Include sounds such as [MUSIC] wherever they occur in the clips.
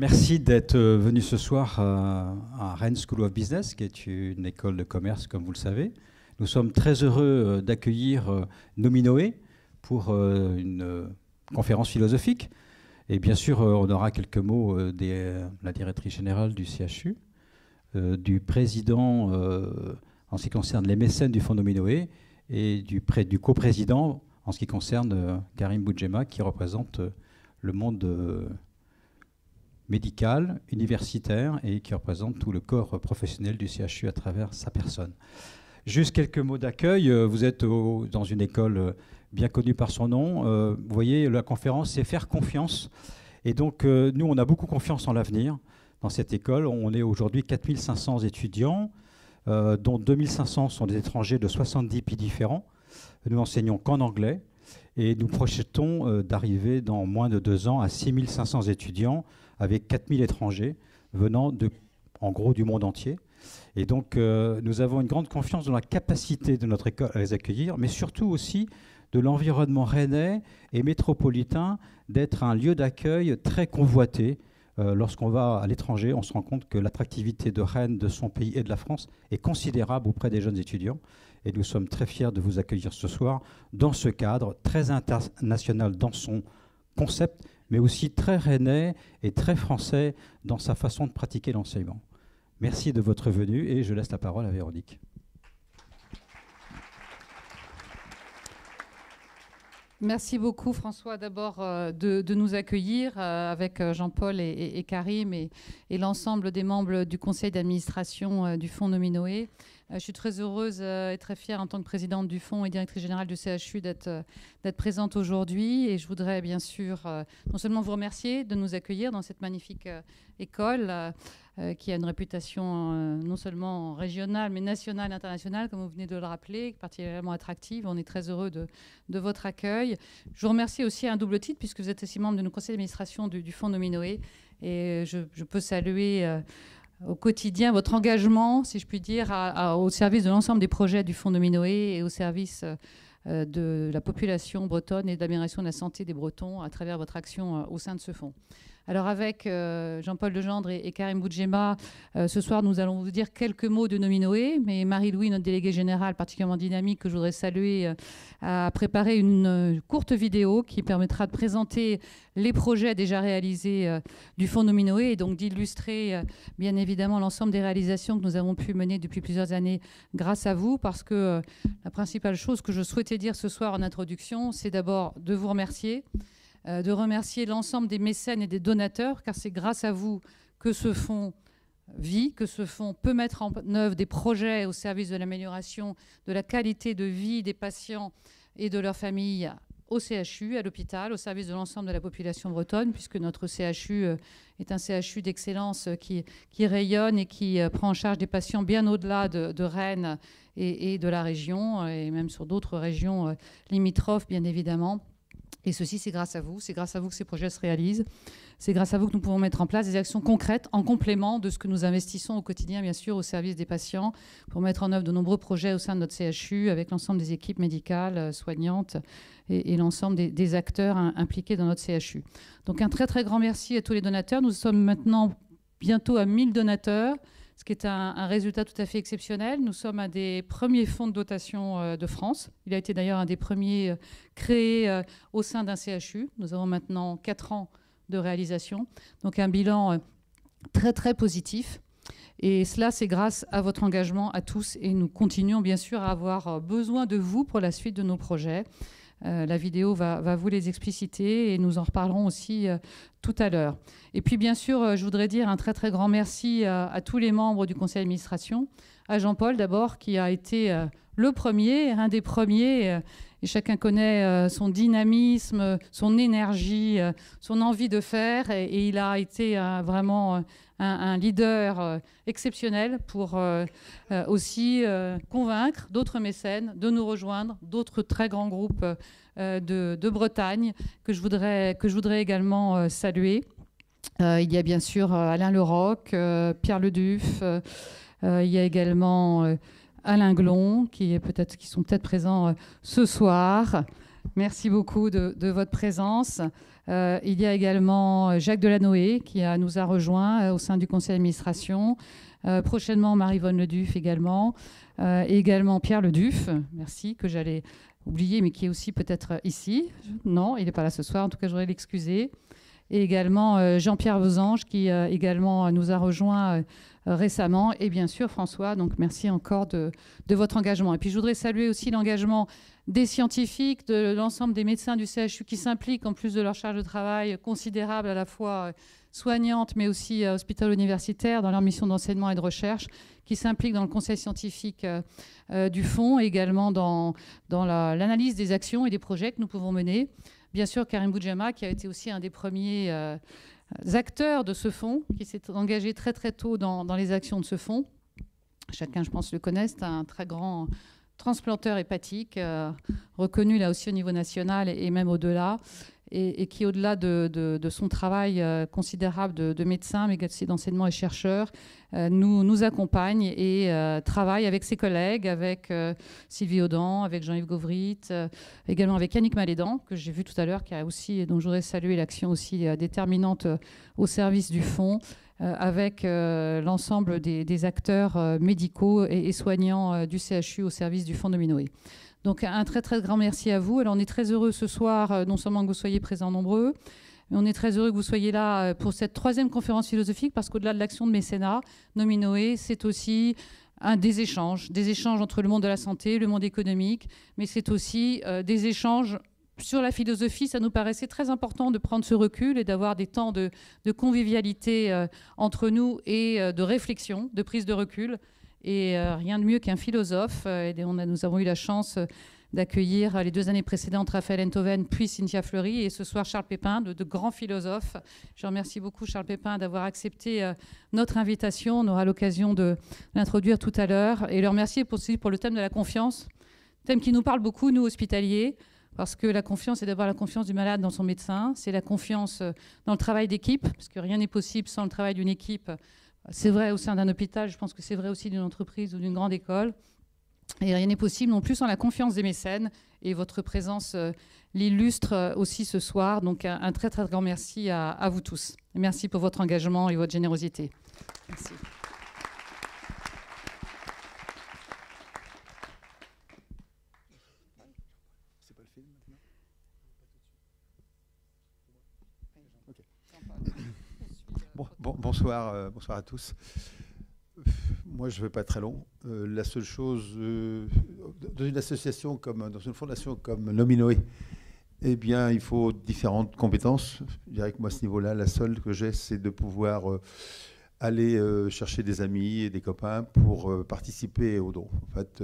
Merci d'être euh, venu ce soir euh, à Rennes School of Business, qui est une école de commerce, comme vous le savez. Nous sommes très heureux euh, d'accueillir Nominoé pour une conférence philosophique. Et bien sûr, on aura quelques mots de la directrice générale du CHU, du président en ce qui concerne les mécènes du Fonds Nominoé et du, du coprésident en ce qui concerne Karim Boudjema, qui représente le monde médical, universitaire et qui représente tout le corps professionnel du CHU à travers sa personne. Juste quelques mots d'accueil. Euh, vous êtes dans une école euh, bien connue par son nom. Euh, vous voyez, la conférence, c'est faire confiance. Et donc, nous, on a beaucoup confiance en l'avenir dans cette école. On est aujourd'hui 4500 étudiants, dont 2500 sont des étrangers de 70 pays différents. Nous enseignons qu'en anglais et nous projetons d'arriver dans moins de deux ans à 6500 étudiants avec 4000 étrangers venant de, en gros du monde entier. Et donc, euh, nous avons une grande confiance dans la capacité de notre école à les accueillir, mais surtout aussi de l'environnement rennais et métropolitain d'être un lieu d'accueil très convoité. Euh, lorsqu'on va à l'étranger, on se rend compte que l'attractivité de Rennes, de son pays et de la France est considérable auprès des jeunes étudiants. Et nous sommes très fiers de vous accueillir ce soir dans ce cadre très international dans son concept, mais aussi très rennais et très français dans sa façon de pratiquer l'enseignement. Merci de votre venue et je laisse la parole à Véronique. Merci beaucoup François d'abord euh, de, nous accueillir euh, avec euh, Jean-Paul et, Karim et, l'ensemble des membres du conseil d'administration du Fonds Nominoé. Euh, je suis très heureuse euh, et très fière en tant que présidente du Fonds et directrice générale du CHU euh, d'être présente aujourd'hui. Et je voudrais bien sûr non seulement vous remercier de nous accueillir dans cette magnifique école qui a une réputation non seulement régionale, mais nationale, internationale, comme vous venez de le rappeler, particulièrement attractive. On est très heureux de, votre accueil. Je vous remercie aussi à un double titre, puisque vous êtes aussi membre de nos conseils d'administration du, Fonds Nominoé. Et je, peux saluer au quotidien, votre engagement, si je puis dire, au service de l'ensemble des projets du Fonds de Minoé et au service euh, euh, de la population bretonne et de de la santé des Bretons à travers votre action euh, au sein de ce fonds. Alors avec euh, Jean-Paul Legendre et, et Karim Boudjema, euh, ce soir nous allons vous dire quelques mots de Nominoé, mais Marie-Louis, notre déléguée générale particulièrement dynamique que je voudrais saluer, euh, a préparé une courte vidéo qui permettra de présenter les projets déjà réalisés du fonds Nominoé et donc d'illustrer bien évidemment l'ensemble des réalisations que nous avons pu mener depuis plusieurs années grâce à vous, parce que la principale chose que je souhaitais dire ce soir en introduction, c'est d'abord de vous remercier. Euh, de remercier l'ensemble des mécènes et des donateurs, car c'est grâce à vous que ce fonds vit, que ce fonds peut mettre en œuvre des projets au service de l'amélioration de la qualité de vie des patients et de leurs familles au CHU, à l'hôpital, au service de l'ensemble de la population bretonne, puisque notre CHU euh, est un CHU d'excellence euh, qui, rayonne et qui prend en charge des patients bien au-delà de, Rennes et, de la région, et même sur d'autres régions limitrophes, bien évidemment. Et ceci, c'est grâce à vous. C'est grâce à vous que ces projets se réalisent. C'est grâce à vous que nous pouvons mettre en place des actions concrètes en complément de ce que nous investissons au quotidien, bien sûr, au service des patients, pour mettre en œuvre de nombreux projets au sein de notre CHU, avec l'ensemble des équipes médicales, euh, soignantes et, l'ensemble des, des, acteurs impliqués dans notre CHU. Donc un très, très grand merci à tous les donateurs. Nous sommes maintenant bientôt à 1000 donateurs ce qui est un, résultat tout à fait exceptionnel. Nous sommes un des premiers fonds de dotation euh, de France. Il a été d'ailleurs un des premiers euh, créés euh, au sein d'un CHU. Nous avons maintenant 4 ans de réalisation, donc un bilan très très positif. Et cela, c'est grâce à votre engagement à tous. Et nous continuons bien sûr à avoir besoin de vous pour la suite de nos projets. Euh, la vidéo va, vous les expliciter et nous en reparlerons aussi euh, tout à l'heure. Et puis bien sûr, euh, je voudrais dire un très très grand merci à tous les membres du conseil d'administration, à Jean-Paul d'abord qui a été le premier, un des premiers et chacun connaît euh, son dynamisme, son énergie, euh, son envie de faire. Et, il a été euh, vraiment un, leader exceptionnel pour aussi convaincre d'autres mécènes de nous rejoindre, d'autres très grands groupes de, Bretagne que je voudrais, également saluer. il y a bien sûr Alain Leroc, Pierre Leduf. il y a également... Alain Glon, qui, est peut-être, qui sont peut-être présents euh, ce soir. Merci beaucoup de, votre présence. Euh, il y a également euh, Jacques Delanoé qui a, nous a rejoint au sein du conseil d'administration. prochainement, Marie-Vonne Leduf également. et également Pierre Leduf, merci, que j'allais oublier, mais qui est aussi peut-être ici. Non, il n'est pas là ce soir, en tout cas, j'aurais l'excuser. Et également Jean-Pierre Vosange, qui également nous a rejoint euh, récemment. Et bien sûr, François, donc merci encore de, votre engagement. Et puis je voudrais saluer aussi l'engagement des scientifiques, de l'ensemble des médecins du CHU qui s'impliquent en plus de leur charge de travail considérable à la fois euh, soignante mais aussi hospital euh, universitaire dans leur mission d'enseignement et de recherche qui s'impliquent dans le conseil scientifique du fonds également dans, l'analyse des actions et des projets que nous pouvons mener. Bien sûr, Karim Boudjama qui a été aussi un des premiers euh, acteurs de ce fonds qui s'est engagé très très tôt dans, les actions de ce fonds. Chacun, je pense, le connaît, c'est un très grand transplanteur hépatique, euh, reconnu là aussi au niveau national et même au-delà, et, qui, au-delà de, son travail euh, considérable de, médecin, mais aussi d'enseignement et chercheur, euh, nous, nous accompagne et euh, travaille avec ses collègues, avec Sylvie Audan, avec Jean-Yves Gauvrit, également avec Yannick Malédan, que j'ai vu tout à l'heure, qui a aussi, dont je voudrais saluer l'action aussi déterminante au service du fonds avec l'ensemble des, acteurs médicaux et, soignants du CHU au service du Fonds Minoé. Donc un très très grand merci à vous. Alors on est très heureux ce soir, euh, non seulement que vous soyez présents nombreux, mais on est très heureux que vous soyez là euh, pour cette troisième conférence philosophique, parce qu'au-delà de l'action de mécénat, Nominoé, c'est aussi un, des échanges, des échanges entre le monde de la santé, le monde économique, mais c'est aussi euh, des échanges sur la philosophie, ça nous paraissait très important de prendre ce recul et d'avoir des temps de, convivialité entre nous et de réflexion, de prise de recul. Et euh, rien de mieux qu'un philosophe. Euh, et on nous avons eu la chance euh, d'accueillir les deux années précédentes Raphaël Entoven puis Cynthia Fleury et ce soir Charles Pépin, de, grands philosophes. Je remercie beaucoup Charles Pépin d'avoir accepté notre invitation. On aura l'occasion de l'introduire tout à l'heure et le remercier aussi pour le thème de la confiance, thème qui nous parle beaucoup, nous hospitaliers. Parce que la confiance, c'est d'abord la confiance du malade dans son médecin, c'est la confiance dans le travail d'équipe, parce que rien n'est possible sans le travail d'une équipe, c'est vrai au sein d'un hôpital, je pense que c'est vrai aussi d'une entreprise ou d'une grande école. Et rien n'est possible non plus sans la confiance des mécènes. Et votre présence euh, l'illustre euh, aussi ce soir. Donc un, très très grand merci à, vous tous. Merci pour votre engagement et votre générosité. Merci. bonsoir, euh, bonsoir à tous. Moi, je ne vais pas très long. Euh, la seule chose, euh, dans une association comme, dans une fondation comme Nominoé, eh bien, il faut différentes compétences. Je dirais que moi, à ce niveau-là, la seule que j'ai, c'est de pouvoir aller chercher des amis et des copains pour participer au don. En fait,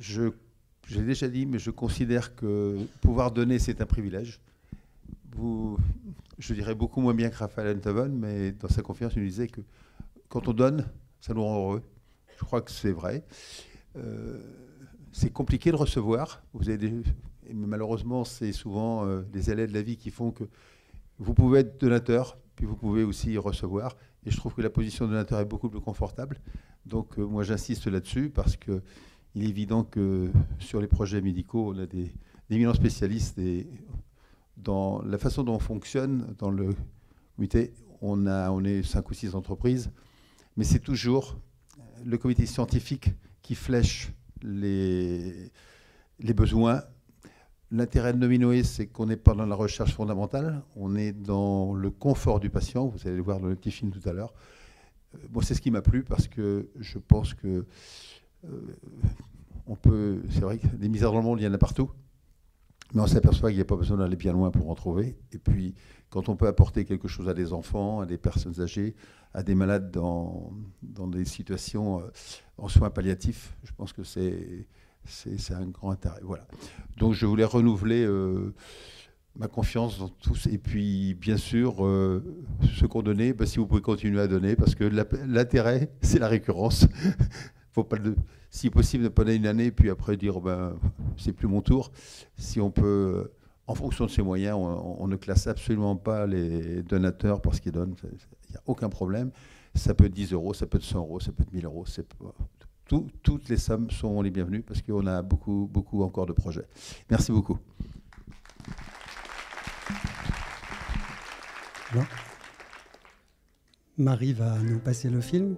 je, j'ai déjà dit, mais je considère que pouvoir donner, c'est un privilège vous, je dirais beaucoup moins bien que Raphaël Enthoven, mais dans sa confiance, il disait que quand on donne, ça nous rend heureux. Je crois que c'est vrai. Euh, c'est compliqué de recevoir. malheureusement, c'est souvent euh, les de la vie qui font que vous pouvez être donateur, puis vous pouvez aussi recevoir. Et je trouve que la position de donateur est beaucoup plus confortable. Donc euh, moi, j'insiste là-dessus parce que il est évident que sur les projets médicaux, on a des, des spécialistes et dans la façon dont on fonctionne dans le comité, on, a, on est cinq ou six entreprises, mais c'est toujours le comité scientifique qui flèche les, les besoins. L'intérêt de Nominoé, c'est qu'on n'est pas dans la recherche fondamentale, on est dans le confort du patient. Vous allez le voir dans le petit film tout à l'heure. Euh, c'est ce qui m'a plu parce que je pense que euh, on peut. C'est vrai que des misères dans le monde, il y en a partout. Mais on s'aperçoit qu'il n'y a pas besoin d'aller bien loin pour en trouver. Et puis, quand on peut apporter quelque chose à des enfants, à des personnes âgées, à des malades dans, dans des situations euh, en soins palliatifs, je pense que c'est, c'est, un grand intérêt. Voilà. Donc, je voulais renouveler euh, ma confiance dans tous. Et puis, bien sûr, euh, ce qu'on donnait, bah, si vous pouvez continuer à donner, parce que l'intérêt, c'est la récurrence. [LAUGHS] Faut pas le si possible, ne pas une année, puis après dire, ben, c'est plus mon tour. Si on peut, en fonction de ses moyens, on, ne classe absolument pas les donateurs pour ce qu'ils donnent. Il n'y a aucun problème. Ça peut être 10 euros, ça peut être 100 euros, ça peut être 1000 euros. toutes les sommes sont les bienvenues parce qu'on a beaucoup, beaucoup encore de projets. Merci beaucoup. Marie va nous passer le film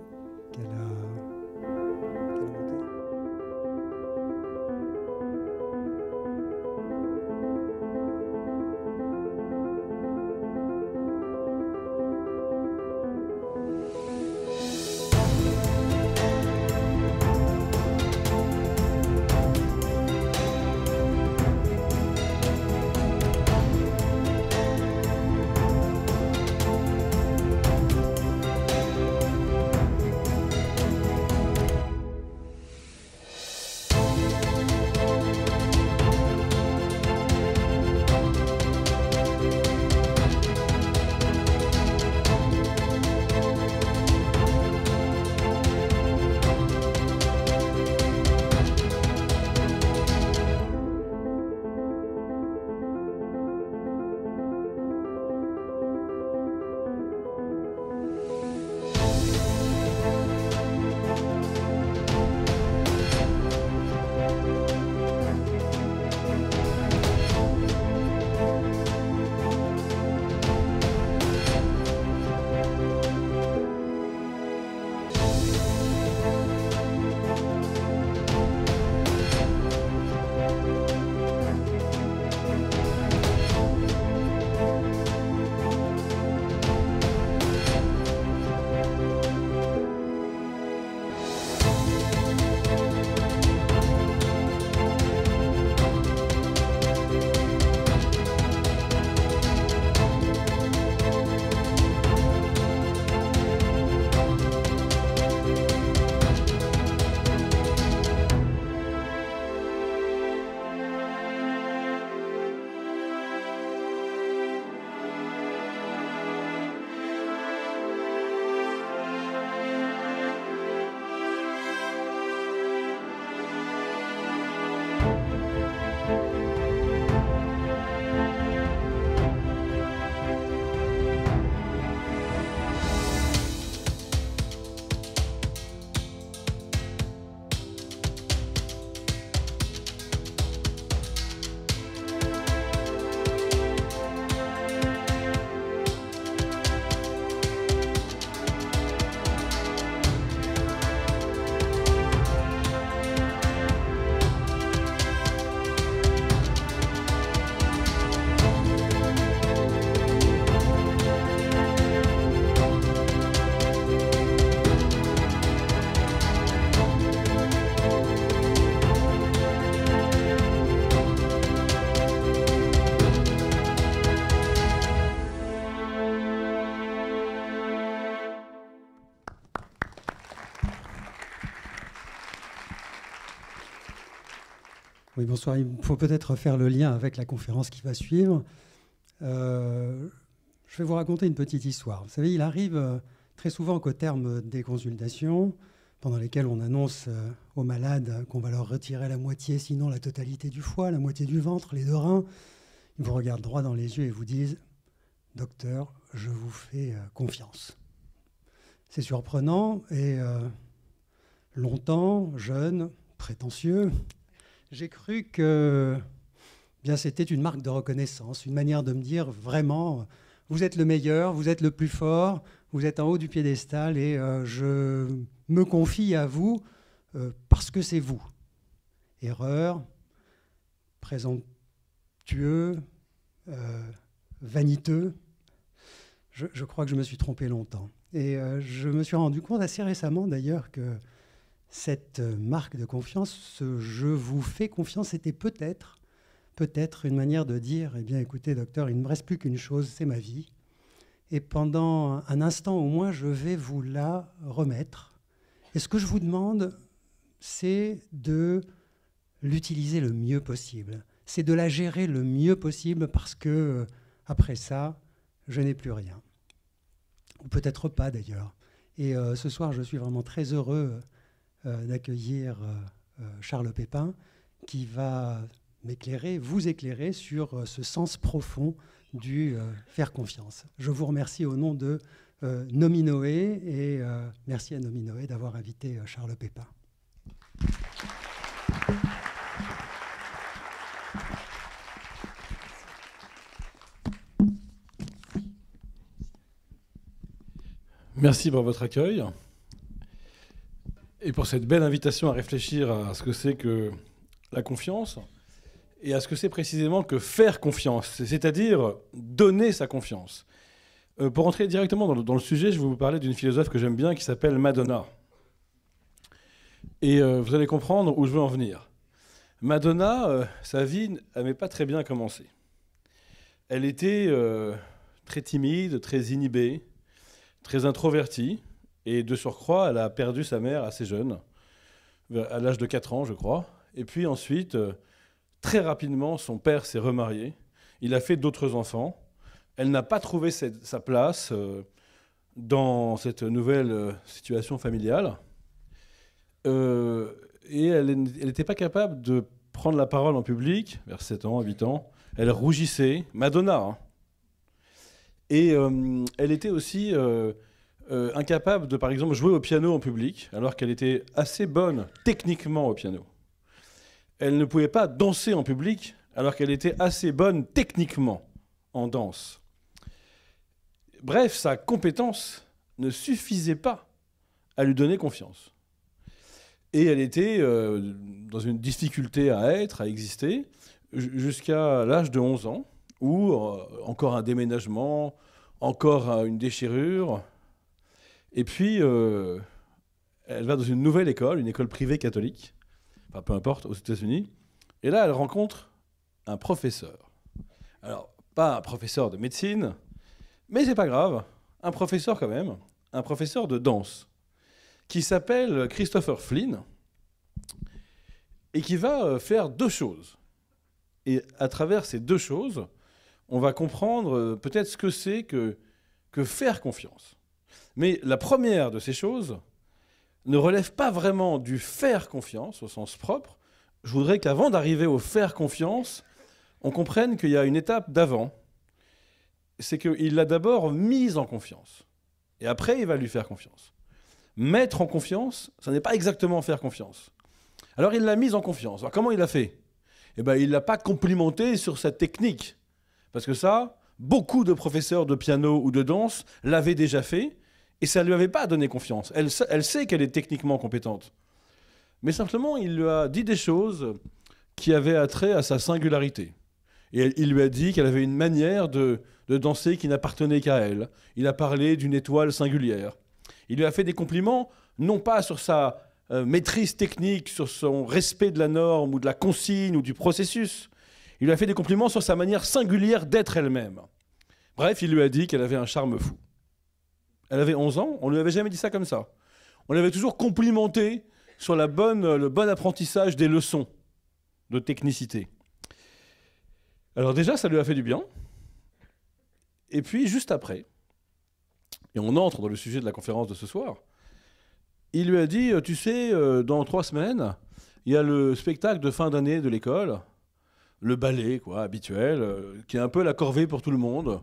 Oui, bonsoir. Il faut peut-être faire le lien avec la conférence qui va suivre. Euh, je vais vous raconter une petite histoire. Vous savez, il arrive euh, très souvent qu'au terme des consultations, pendant lesquelles on annonce euh, aux malades qu'on va leur retirer la moitié, sinon la totalité du foie, la moitié du ventre, les deux reins, ils vous regardent droit dans les yeux et vous disent Docteur, je vous fais confiance. C'est surprenant et longtemps, jeune, prétentieux, j'ai cru que bien c'était une marque de reconnaissance, une manière de me dire vraiment, vous êtes le meilleur, vous êtes le plus fort, vous êtes en haut du piédestal et euh, je me confie à vous euh, parce que c'est vous. Erreur, présomptueux, euh, vaniteux. je, crois que je me suis trompé longtemps. Et je me suis rendu compte assez récemment d'ailleurs que cette euh, marque de confiance, ce je vous fais confiance, était peut-être peut-être une manière de dire, eh bien écoutez docteur, il ne me reste plus qu'une chose, c'est ma vie. Et pendant un instant au moins, je vais vous la remettre. Et ce que je vous demande, c'est de l'utiliser le mieux possible. C'est de la gérer le mieux possible parce que euh, après ça, je n'ai plus rien. Ou peut-être pas d'ailleurs. Et euh, ce soir, je suis vraiment très heureux euh, d'accueillir euh, euh, Charles Pépin, qui va m'éclairer, vous éclairer sur ce sens profond du faire confiance. Je vous remercie au nom de Nominoé et merci à Nominoé d'avoir invité Charles Pépin. Merci pour votre accueil et pour cette belle invitation à réfléchir à ce que c'est que la confiance et à ce que c'est précisément que faire confiance, c'est-à-dire donner sa confiance. Euh, pour entrer directement dans le, sujet, je vais vous parler d'une philosophe que j'aime bien qui s'appelle Madonna. Et euh, vous allez comprendre où je veux en venir. Madonna, euh, sa vie n'avait pas très bien commencé. Elle était très timide, très inhibée, très introvertie. Et de surcroît, elle a perdu sa mère assez jeune, à l'âge de 4 ans, je crois. Et puis ensuite, euh, très rapidement, son père s'est remarié. Il a fait d'autres enfants. Elle n'a pas trouvé sa place euh, dans cette nouvelle euh, situation familiale. et elle n'était pas capable de prendre la parole en public, vers 7 ans, 8 ans. Elle rougissait, Madonna. Hein. Et elle était aussi euh, incapable de, par exemple, jouer au piano en public, alors qu'elle était assez bonne techniquement au piano. Elle ne pouvait pas danser en public, alors qu'elle était assez bonne techniquement en danse. Bref, sa compétence ne suffisait pas à lui donner confiance. Et elle était euh, dans une difficulté à être, à exister, jusqu'à l'âge de 11 ans, où euh, encore un déménagement, encore une déchirure, et puis, euh, elle va dans une nouvelle école, une école privée catholique, peu importe, aux États-Unis. Et là, elle rencontre un professeur. Alors, pas un professeur de médecine, mais c'est pas grave, un professeur quand même, un professeur de danse, qui s'appelle Christopher Flynn, et qui va euh, faire deux choses. Et à travers ces deux choses, on va comprendre euh, peut-être ce que c'est que faire confiance. Mais la première de ces choses ne relève pas vraiment du faire confiance au sens propre. Je voudrais qu'avant d'arriver au faire confiance, on comprenne qu'il y a une étape d'avant. C'est qu'il l'a d'abord mise en confiance. Et après, il va lui faire confiance. Mettre en confiance, ce n'est pas exactement faire confiance. Alors il l'a mise en confiance. Alors comment il l'a fait Eh bien, il ne l'a pas complimenté sur sa technique. Parce que ça, beaucoup de professeurs de piano ou de danse l'avaient déjà fait. Et ça ne lui avait pas donné confiance. Elle, sait qu'elle est techniquement compétente. Mais simplement, il lui a dit des choses qui avaient attrait à sa singularité. Et il lui a dit qu'elle avait une manière de, danser qui n'appartenait qu'à elle. Il a parlé d'une étoile singulière. Il lui a fait des compliments, non pas sur sa euh, maîtrise technique, sur son respect de la norme ou de la consigne ou du processus. Il lui a fait des compliments sur sa manière singulière d'être elle-même. Bref, il lui a dit qu'elle avait un charme fou. Elle avait 11 ans, on ne lui avait jamais dit ça comme ça. On l'avait toujours complimenté sur le bon apprentissage des leçons de technicité. Alors déjà, ça lui a fait du bien. Et puis, juste après, et on entre dans le sujet de la conférence de ce soir, il lui a dit, euh, tu sais, euh, dans trois semaines, il y a le spectacle de fin d'année de l'école, le ballet, quoi, habituel, euh, qui est un peu la corvée pour tout le monde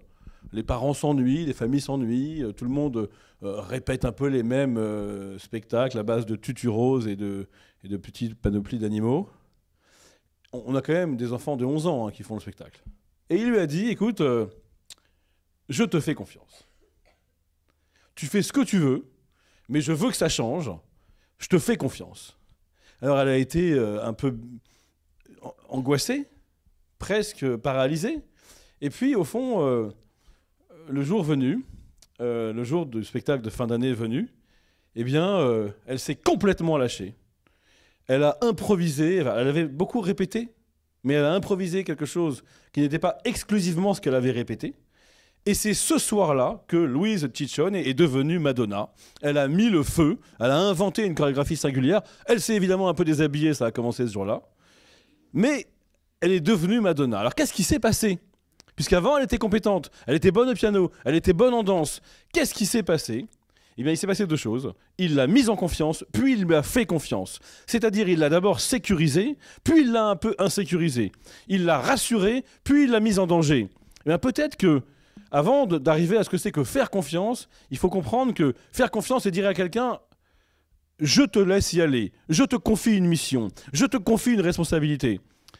les parents s'ennuient, les familles s'ennuient, euh, tout le monde euh, répète un peu les mêmes euh, spectacles à base de tuturoses et de, et de petites panoplies d'animaux. On, a quand même des enfants de 11 ans hein, qui font le spectacle. Et il lui a dit, écoute, je te fais confiance. Tu fais ce que tu veux, mais je veux que ça change. Je te fais confiance. Alors elle a été un peu angoissée, presque paralysée. Et puis, au fond, le jour venu, euh, le jour du spectacle de fin d'année venu, eh bien, euh, elle s'est complètement lâchée. Elle a improvisé, elle avait beaucoup répété, mais elle a improvisé quelque chose qui n'était pas exclusivement ce qu'elle avait répété. Et c'est ce soir-là que Louise Ciccione est devenue Madonna. Elle a mis le feu, elle a inventé une chorégraphie singulière. Elle s'est évidemment un peu déshabillée, ça a commencé ce jour-là. Mais elle est devenue Madonna. Alors qu'est-ce qui s'est passé Puisqu'avant, elle était compétente, elle était bonne au piano, elle était bonne en danse. Qu'est-ce qui s'est passé Eh bien, il s'est passé deux choses. Il l'a mise en confiance, puis il lui a fait confiance. C'est-à-dire, il l'a d'abord sécurisée, puis il l'a un peu insécurisée. Il l'a rassurée, puis il l'a mise en danger. Eh peut-être que, avant d'arriver à ce que c'est que faire confiance, il faut comprendre que faire confiance, c'est dire à quelqu'un je te laisse y aller, je te confie une mission, je te confie une responsabilité.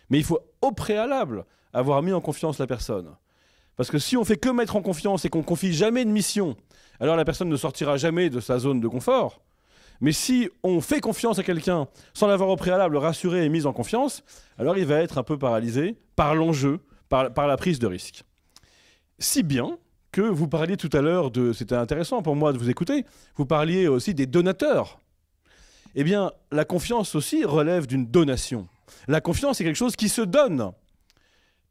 Mais il faut au préalable avoir mis en confiance la personne. Parce que si on fait que mettre en confiance et qu'on confie jamais de mission, alors la personne ne sortira jamais de sa zone de confort. Mais si on fait confiance à quelqu'un sans l'avoir au préalable rassuré et mis en confiance, alors il va être un peu paralysé par l'enjeu, par, par, la prise de risque. Si bien que vous parliez tout à l'heure de, c'était intéressant pour moi de vous écouter, vous parliez aussi des donateurs. Eh bien, la confiance aussi relève d'une donation. La confiance est quelque chose qui se donne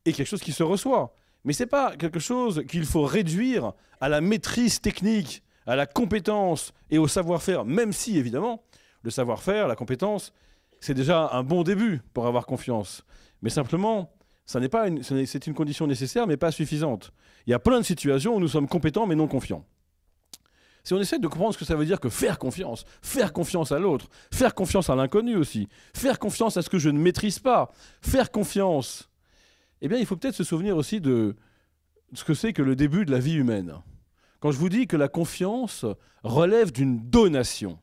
et quelque chose qui se reçoit. Mais ce n'est pas quelque chose qu'il faut réduire à la maîtrise technique, à la compétence et au savoir-faire, même si évidemment le savoir-faire, la compétence, c'est déjà un bon début pour avoir confiance. Mais simplement, ça n'est c'est une condition nécessaire, mais pas suffisante. Il y a plein de situations où nous sommes compétents mais non confiants. Si on essaie de comprendre ce que ça veut dire que faire confiance, faire confiance à l'autre, faire confiance à l'inconnu aussi, faire confiance à ce que je ne maîtrise pas, faire confiance eh bien, il faut peut-être se souvenir aussi de ce que c'est que le début de la vie humaine. Quand je vous dis que la confiance relève d'une donation,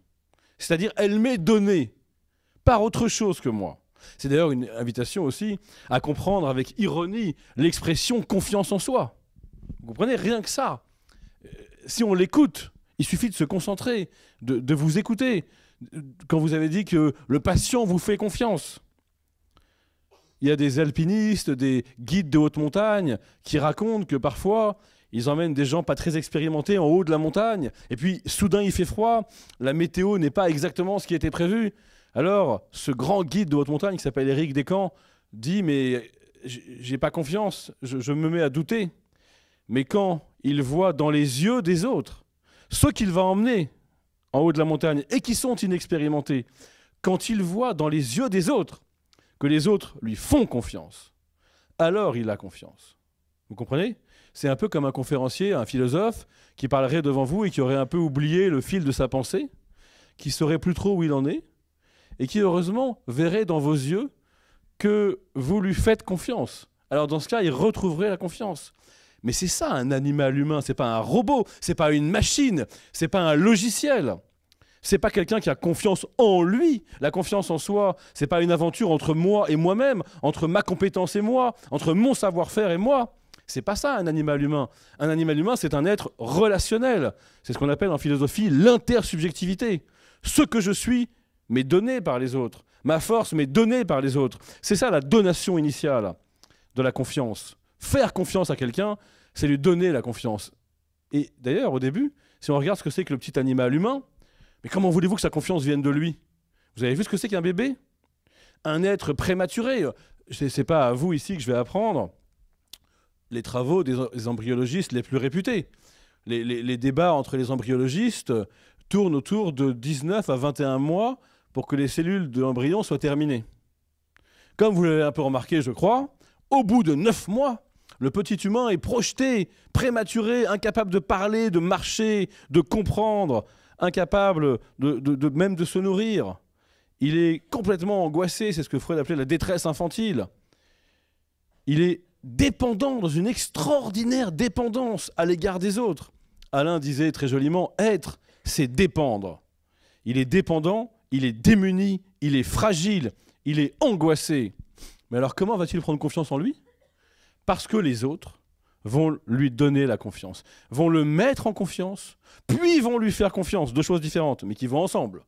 c'est-à-dire elle m'est donnée par autre chose que moi. C'est d'ailleurs une invitation aussi à comprendre avec ironie l'expression confiance en soi. Vous comprenez Rien que ça. Euh, si on l'écoute, il suffit de se concentrer, de, de vous écouter. Quand vous avez dit que le patient vous fait confiance, il y a des alpinistes, des guides de haute montagne qui racontent que parfois, ils emmènent des gens pas très expérimentés en haut de la montagne, et puis soudain il fait froid, la météo n'est pas exactement ce qui était prévu. Alors, ce grand guide de haute montagne qui s'appelle Éric Descamps dit Mais j'ai pas confiance, je, je, me mets à douter. Mais quand il voit dans les yeux des autres ceux qu'il va emmener en haut de la montagne et qui sont inexpérimentés, quand il voit dans les yeux des autres que les autres lui font confiance, alors il a confiance. Vous comprenez C'est un peu comme un conférencier, un philosophe, qui parlerait devant vous et qui aurait un peu oublié le fil de sa pensée, qui saurait plus trop où il en est, et qui heureusement verrait dans vos yeux que vous lui faites confiance. Alors dans ce cas, il retrouverait la confiance. Mais c'est ça un animal humain, c'est pas un robot, c'est pas une machine, c'est pas un logiciel. C'est pas quelqu'un qui a confiance en lui. La confiance en soi, c'est pas une aventure entre moi et moi-même, entre ma compétence et moi, entre mon savoir-faire et moi. C'est pas ça un animal humain. Un animal humain, c'est un être relationnel. C'est ce qu'on appelle en philosophie l'intersubjectivité. Ce que je suis m'est donné par les autres. Ma force m'est donnée par les autres. C'est ça la donation initiale de la confiance. Faire confiance à quelqu'un, c'est lui donner la confiance. Et d'ailleurs, au début, si on regarde ce que c'est que le petit animal humain, mais comment voulez-vous que sa confiance vienne de lui Vous avez vu ce que c'est qu'un bébé Un être prématuré. Ce n'est pas à vous ici que je vais apprendre les travaux des embryologistes les plus réputés. Les, les, débats entre les embryologistes tournent autour de 19 à 21 mois pour que les cellules de l'embryon soient terminées. Comme vous l'avez un peu remarqué, je crois, au bout de 9 mois, le petit humain est projeté, prématuré, incapable de parler, de marcher, de comprendre, incapable de, même de se nourrir. Il est complètement angoissé, c'est ce que Freud appelait la détresse infantile. Il est dépendant, dans une extraordinaire dépendance à l'égard des autres. Alain disait très joliment, être, c'est dépendre. Il est dépendant, il est démuni, il est fragile, il est angoissé. Mais alors comment va-t-il prendre confiance en lui Parce que les autres vont lui donner la confiance, vont le mettre en confiance, puis vont lui faire confiance, deux choses différentes, mais qui vont ensemble.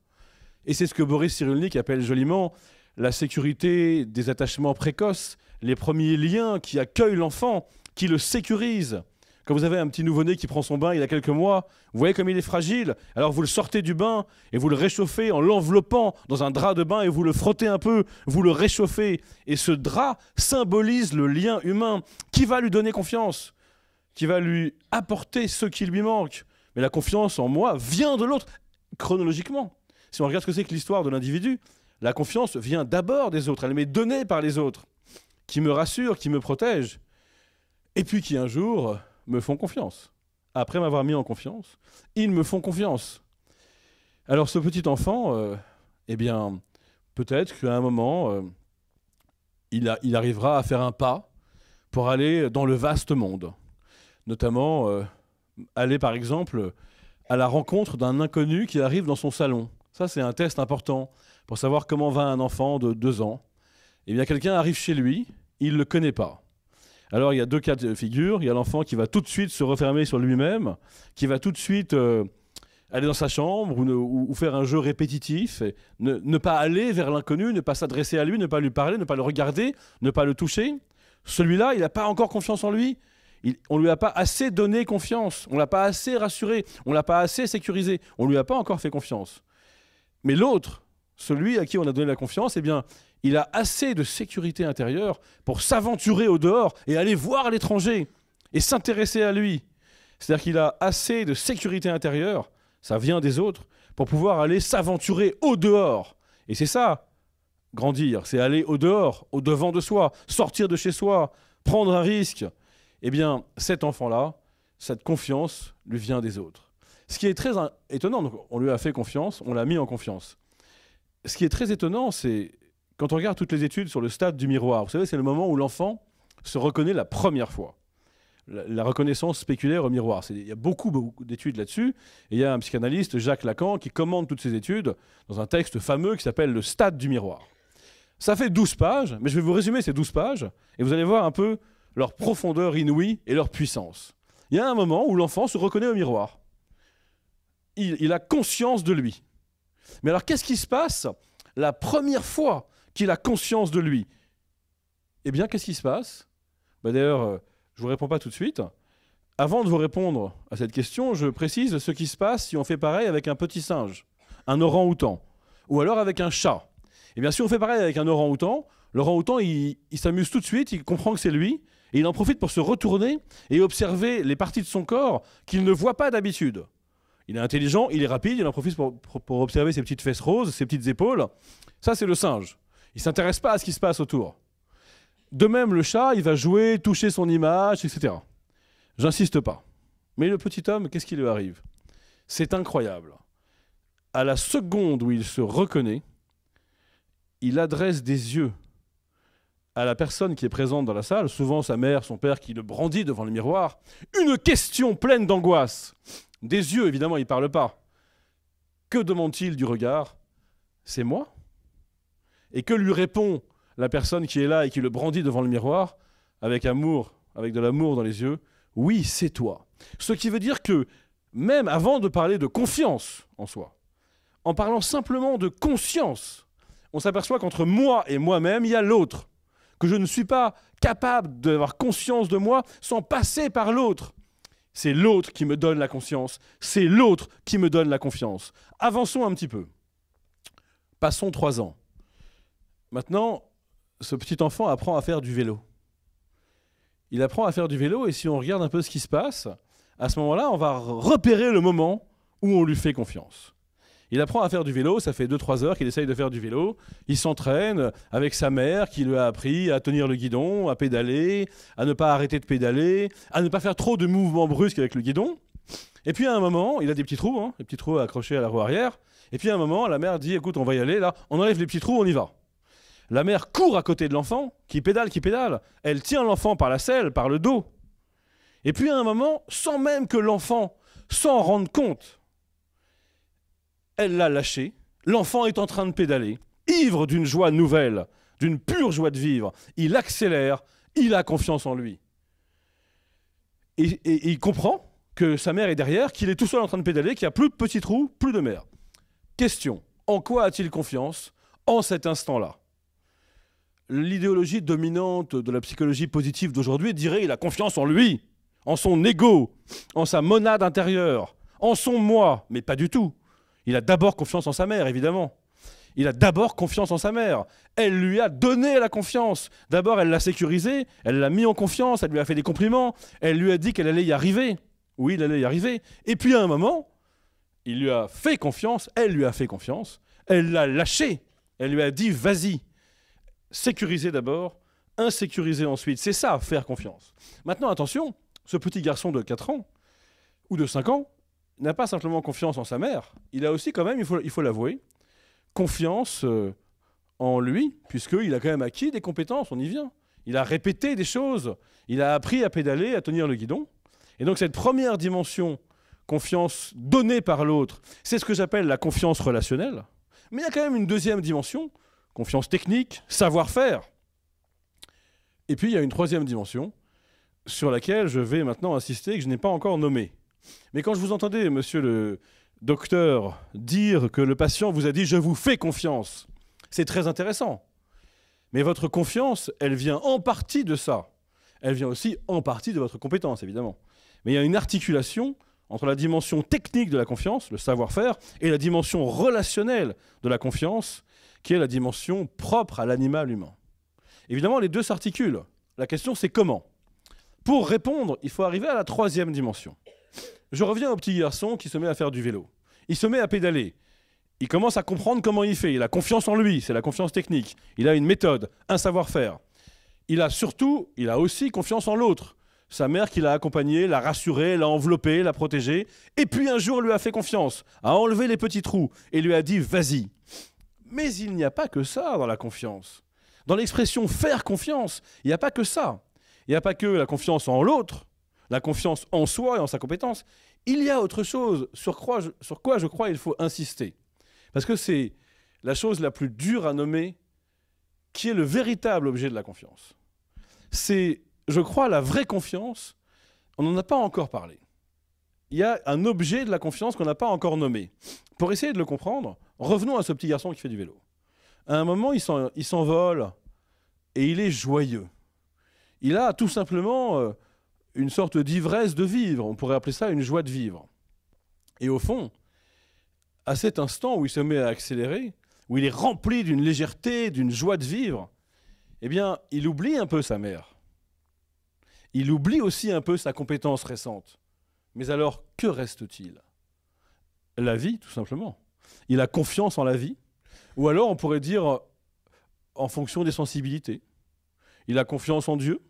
Et c'est ce que Boris Cyrulnik appelle joliment la sécurité des attachements précoces, les premiers liens qui accueillent l'enfant, qui le sécurisent. Quand vous avez un petit nouveau-né qui prend son bain il a quelques mois, vous voyez comme il est fragile. Alors vous le sortez du bain et vous le réchauffez en l'enveloppant dans un drap de bain et vous le frottez un peu, vous le réchauffez. Et ce drap symbolise le lien humain qui va lui donner confiance, qui va lui apporter ce qui lui manque. Mais la confiance en moi vient de l'autre, chronologiquement. Si on regarde ce que c'est que l'histoire de l'individu, la confiance vient d'abord des autres, elle m'est donnée par les autres, qui me rassurent, qui me protègent. Et puis qui un jour me font confiance. Après m'avoir mis en confiance, ils me font confiance. Alors ce petit enfant, euh, eh bien, peut-être qu'à un moment, euh, il, arrivera à faire un pas pour aller dans le vaste monde. Notamment, euh, aller par exemple à la rencontre d'un inconnu qui arrive dans son salon. Ça, c'est un test important pour savoir comment va un enfant de deux ans. Eh bien, quelqu'un arrive chez lui, il ne le connaît pas. Alors il y a deux cas de figure. Il y a l'enfant qui va tout de suite se refermer sur lui-même, qui va tout de suite euh, aller dans sa chambre ou, faire un jeu répétitif, ne, pas aller vers l'inconnu, ne pas s'adresser à lui, ne pas lui parler, ne pas le regarder, ne pas le toucher. Celui-là, il n'a pas encore confiance en lui. on ne lui a pas assez donné confiance, on ne l'a pas assez rassuré, on ne l'a pas assez sécurisé, on ne lui a pas encore fait confiance. Mais l'autre, celui à qui on a donné la confiance, eh bien, il a assez de sécurité intérieure pour s'aventurer au dehors et aller voir l'étranger et s'intéresser à lui. C'est-à-dire qu'il a assez de sécurité intérieure, ça vient des autres, pour pouvoir aller s'aventurer au dehors. Et c'est ça, grandir, c'est aller au dehors, au devant de soi, sortir de chez soi, prendre un risque. Eh bien, cet enfant-là, cette confiance lui vient des autres. Ce qui est très étonnant, donc on lui a fait confiance, on l'a mis en confiance. Ce qui est très étonnant, c'est quand on regarde toutes les études sur le stade du miroir, vous savez, c'est le moment où l'enfant se reconnaît la première fois. La, reconnaissance spéculaire au miroir. Il y a beaucoup, d'études là-dessus. il y a un psychanalyste, Jacques Lacan, qui commande toutes ces études dans un texte fameux qui s'appelle Le stade du miroir. Ça fait 12 pages, mais je vais vous résumer ces 12 pages et vous allez voir un peu leur profondeur inouïe et leur puissance. Il y a un moment où l'enfant se reconnaît au miroir. il, a conscience de lui. Mais alors qu'est-ce qui se passe la première fois qu'il a conscience de lui. Eh bien, qu'est-ce qui se passe bah, D'ailleurs, euh, je ne vous réponds pas tout de suite. Avant de vous répondre à cette question, je précise ce qui se passe si on fait pareil avec un petit singe, un orang-outan, ou alors avec un chat. Eh bien, si on fait pareil avec un orang-outan, l'orang-outan, il, s'amuse tout de suite, il comprend que c'est lui, et il en profite pour se retourner et observer les parties de son corps qu'il ne voit pas d'habitude. Il est intelligent, il est rapide, il en profite pour observer ses petites fesses roses, ses petites épaules. Ça, c'est le singe. Il s'intéresse pas à ce qui se passe autour. De même, le chat, il va jouer, toucher son image, etc. J'insiste pas. Mais le petit homme, qu'est-ce qui lui arrive C'est incroyable. À la seconde où il se reconnaît, il adresse des yeux à la personne qui est présente dans la salle, souvent sa mère, son père qui le brandit devant le miroir, une question pleine d'angoisse. Des yeux, évidemment, il ne parle pas. Que demande-t-il du regard C'est moi et que lui répond la personne qui est là et qui le brandit devant le miroir avec amour, avec de l'amour dans les yeux Oui, c'est toi. Ce qui veut dire que même avant de parler de confiance en soi, en parlant simplement de conscience, on s'aperçoit qu'entre moi et moi-même, il y a l'autre. Que je ne suis pas capable d'avoir conscience de moi sans passer par l'autre. C'est l'autre qui me donne la conscience. C'est l'autre qui me donne la confiance. Avançons un petit peu. Passons trois ans. Maintenant, ce petit enfant apprend à faire du vélo. Il apprend à faire du vélo et si on regarde un peu ce qui se passe, à ce moment-là, on va repérer le moment où on lui fait confiance. Il apprend à faire du vélo, ça fait 2-3 heures qu'il essaye de faire du vélo. Il s'entraîne avec sa mère qui lui a appris à tenir le guidon, à pédaler, à ne pas arrêter de pédaler, à ne pas faire trop de mouvements brusques avec le guidon. Et puis à un moment, il a des petits trous, hein, des petits trous accrochés à la roue arrière. Et puis à un moment, la mère dit écoute, on va y aller, là, on enlève les petits trous, on y va. La mère court à côté de l'enfant, qui pédale, qui pédale. Elle tient l'enfant par la selle, par le dos. Et puis à un moment, sans même que l'enfant s'en rende compte, elle l'a lâché. L'enfant est en train de pédaler, ivre d'une joie nouvelle, d'une pure joie de vivre. Il accélère, il a confiance en lui. Et, il comprend que sa mère est derrière, qu'il est tout seul en train de pédaler, qu'il n'y a plus de petits trous, plus de mère. Question, en quoi a-t-il confiance en cet instant-là l'idéologie dominante de la psychologie positive d'aujourd'hui dirait a confiance en lui, en son ego, en sa monade intérieure, en son moi, mais pas du tout. Il a d'abord confiance en sa mère, évidemment. Il a d'abord confiance en sa mère. Elle lui a donné la confiance. D'abord, elle l'a sécurisé. elle l'a mis en confiance, elle lui a fait des compliments, elle lui a dit qu'elle allait y arriver. Oui, il allait y arriver. Et puis à un moment, il lui a fait confiance, elle lui a fait confiance, elle l'a lâché. Elle lui a dit, vas-y, sécuriser d'abord, insécuriser ensuite. C'est ça, faire confiance. Maintenant, attention, ce petit garçon de 4 ans ou de 5 ans n'a pas simplement confiance en sa mère, il a aussi quand même, il faut, l'avouer, confiance euh, en lui, puisqu'il a quand même acquis des compétences, on y vient. Il a répété des choses, il a appris à pédaler, à tenir le guidon. Et donc cette première dimension, confiance donnée par l'autre, c'est ce que j'appelle la confiance relationnelle. Mais il y a quand même une deuxième dimension confiance technique, savoir-faire. Et puis il y a une troisième dimension sur laquelle je vais maintenant insister que je n'ai pas encore nommée. Mais quand je vous entendais, monsieur le docteur, dire que le patient vous a dit je vous fais confiance, c'est très intéressant. Mais votre confiance, elle vient en partie de ça. Elle vient aussi en partie de votre compétence, évidemment. Mais il y a une articulation entre la dimension technique de la confiance, le savoir-faire, et la dimension relationnelle de la confiance, qui est la dimension propre à l'animal humain. Évidemment, les deux s'articulent. La question, c'est comment Pour répondre, il faut arriver à la troisième dimension. Je reviens au petit garçon qui se met à faire du vélo. Il se met à pédaler. Il commence à comprendre comment il fait. Il a confiance en lui, c'est la confiance technique. Il a une méthode, un savoir-faire. Il a surtout, il a aussi confiance en l'autre. Sa mère qui l'a accompagné, l'a rassuré, l'a enveloppé, l'a protégé. Et puis un jour, lui a fait confiance, a enlevé les petits trous et lui a dit Vas-y, mais il n'y a pas que ça dans la confiance. Dans l'expression faire confiance, il n'y a pas que ça. Il n'y a pas que la confiance en l'autre, la confiance en soi et en sa compétence. Il y a autre chose sur quoi je, crois il faut insister. Parce que c'est la chose la plus dure à nommer qui est le véritable objet de la confiance. C'est, je crois, la vraie confiance. On n'en a pas encore parlé il y a un objet de la confiance qu'on n'a pas encore nommé. Pour essayer de le comprendre, revenons à ce petit garçon qui fait du vélo. À un moment, il s'envole et il est joyeux. Il a tout simplement euh, une sorte d'ivresse de vivre. On pourrait appeler ça une joie de vivre. Et au fond, à cet instant où il se met à accélérer, où il est rempli d'une légèreté, d'une joie de vivre, eh bien, il oublie un peu sa mère. Il oublie aussi un peu sa compétence récente. Mais alors, que reste-t-il La vie, tout simplement. Il a confiance en la vie. Ou alors, on pourrait dire, en fonction des sensibilités. Il a confiance en Dieu.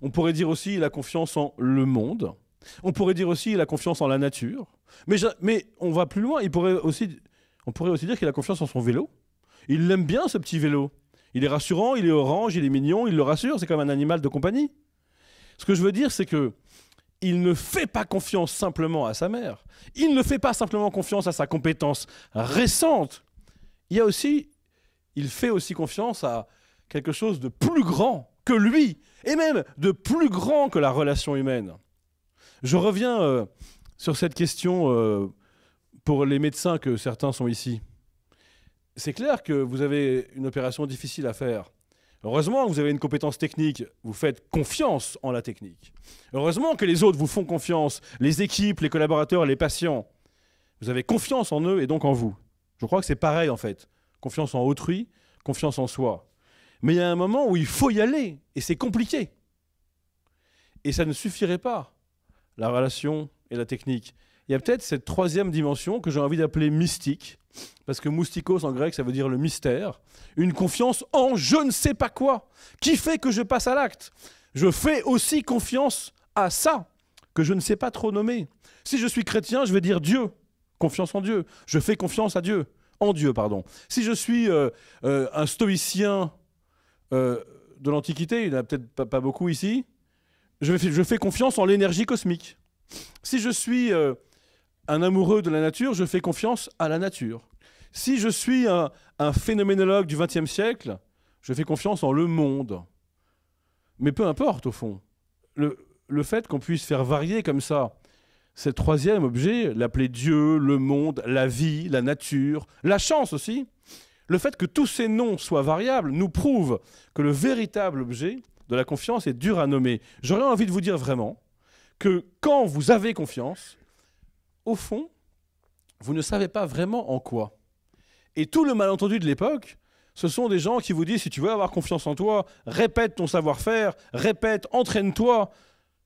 On pourrait dire aussi, il a confiance en le monde. On pourrait dire aussi, il a confiance en la nature. Mais, on va plus loin. Il pourrait aussi, on pourrait aussi dire qu'il a confiance en son vélo. Il l'aime bien, ce petit vélo. Il est rassurant, il est orange, il est mignon, il le rassure. C'est comme un animal de compagnie. Ce que je veux dire, c'est que il ne fait pas confiance simplement à sa mère, il ne fait pas simplement confiance à sa compétence récente, il y a aussi, il fait aussi confiance à quelque chose de plus grand que lui, et même de plus grand que la relation humaine. Je reviens euh, sur cette question euh, pour les médecins que certains sont ici. C'est clair que vous avez une opération difficile à faire. Heureusement que vous avez une compétence technique, vous faites confiance en la technique. Heureusement que les autres vous font confiance, les équipes, les collaborateurs, les patients. Vous avez confiance en eux et donc en vous. Je crois que c'est pareil en fait. Confiance en autrui, confiance en soi. Mais il y a un moment où il faut y aller et c'est compliqué. Et ça ne suffirait pas, la relation et la technique il y a peut-être cette troisième dimension que j'ai envie d'appeler mystique, parce que moustikos en grec, ça veut dire le mystère, une confiance en je ne sais pas quoi, qui fait que je passe à l'acte. Je fais aussi confiance à ça, que je ne sais pas trop nommer. Si je suis chrétien, je vais dire Dieu, confiance en Dieu, je fais confiance à Dieu, en Dieu, pardon. Si je suis euh, euh, un stoïcien euh, de l'Antiquité, il n'y en a peut-être pas, beaucoup ici, je, je fais confiance en l'énergie cosmique. Si je suis un amoureux de la nature, je fais confiance à la nature. Si je suis un, phénoménologue du XXe siècle, je fais confiance en le monde. Mais peu importe, au fond. Le, fait qu'on puisse faire varier comme ça ce troisième objet, l'appeler Dieu, le monde, la vie, la nature, la chance aussi, le fait que tous ces noms soient variables nous prouve que le véritable objet de la confiance est dur à nommer. J'aurais envie de vous dire vraiment que quand vous avez confiance, au fond, vous ne savez pas vraiment en quoi. Et tout le malentendu de l'époque, ce sont des gens qui vous disent, si tu veux avoir confiance en toi, répète ton savoir-faire, répète, entraîne-toi,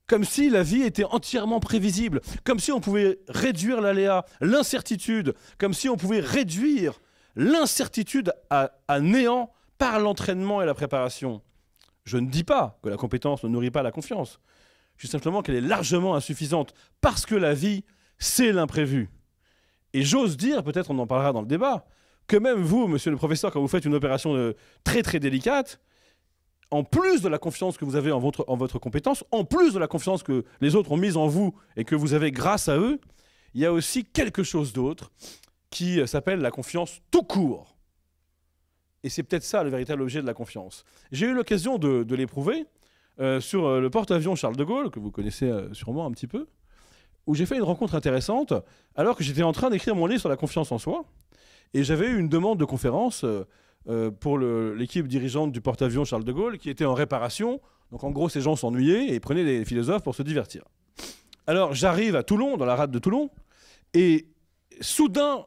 comme si la vie était entièrement prévisible, comme si on pouvait réduire l'aléa, l'incertitude, comme si on pouvait réduire l'incertitude à, à, néant par l'entraînement et la préparation. Je ne dis pas que la compétence ne nourrit pas la confiance. Je dis simplement qu'elle est largement insuffisante parce que la vie c'est l'imprévu. Et j'ose dire, peut-être on en parlera dans le débat, que même vous, monsieur le professeur, quand vous faites une opération euh, très très délicate, en plus de la confiance que vous avez en votre, en votre compétence, en plus de la confiance que les autres ont mise en vous et que vous avez grâce à eux, il y a aussi quelque chose d'autre qui euh, s'appelle la confiance tout court. Et c'est peut-être ça le véritable objet de la confiance. J'ai eu l'occasion de, l'éprouver euh, sur le porte-avions Charles de Gaulle, que vous connaissez sûrement un petit peu, où j'ai fait une rencontre intéressante alors que j'étais en train d'écrire mon livre sur la confiance en soi. Et j'avais eu une demande de conférence euh, euh, pour l'équipe dirigeante du porte-avions Charles de Gaulle qui était en réparation. Donc en gros, ces gens s'ennuyaient et prenaient des philosophes pour se divertir. Alors j'arrive à Toulon, dans la rade de Toulon, et soudain,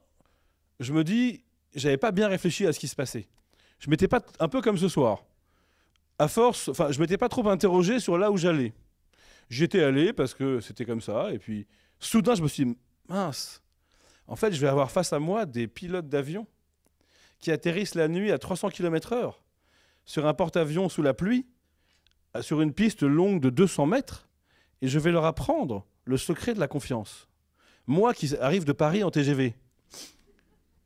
je me dis, j'avais pas bien réfléchi à ce qui se passait. Je m'étais pas un peu comme ce soir. À force, enfin, je m'étais pas trop interrogé sur là où j'allais. J'étais allé parce que c'était comme ça. Et puis, soudain, je me suis dit, mince, en fait, je vais avoir face à moi des pilotes d'avion qui atterrissent la nuit à 300 km/h sur un porte-avions sous la pluie, euh, sur une piste longue de 200 mètres, et je vais leur apprendre le secret de la confiance. Moi qui arrive de Paris en TGV.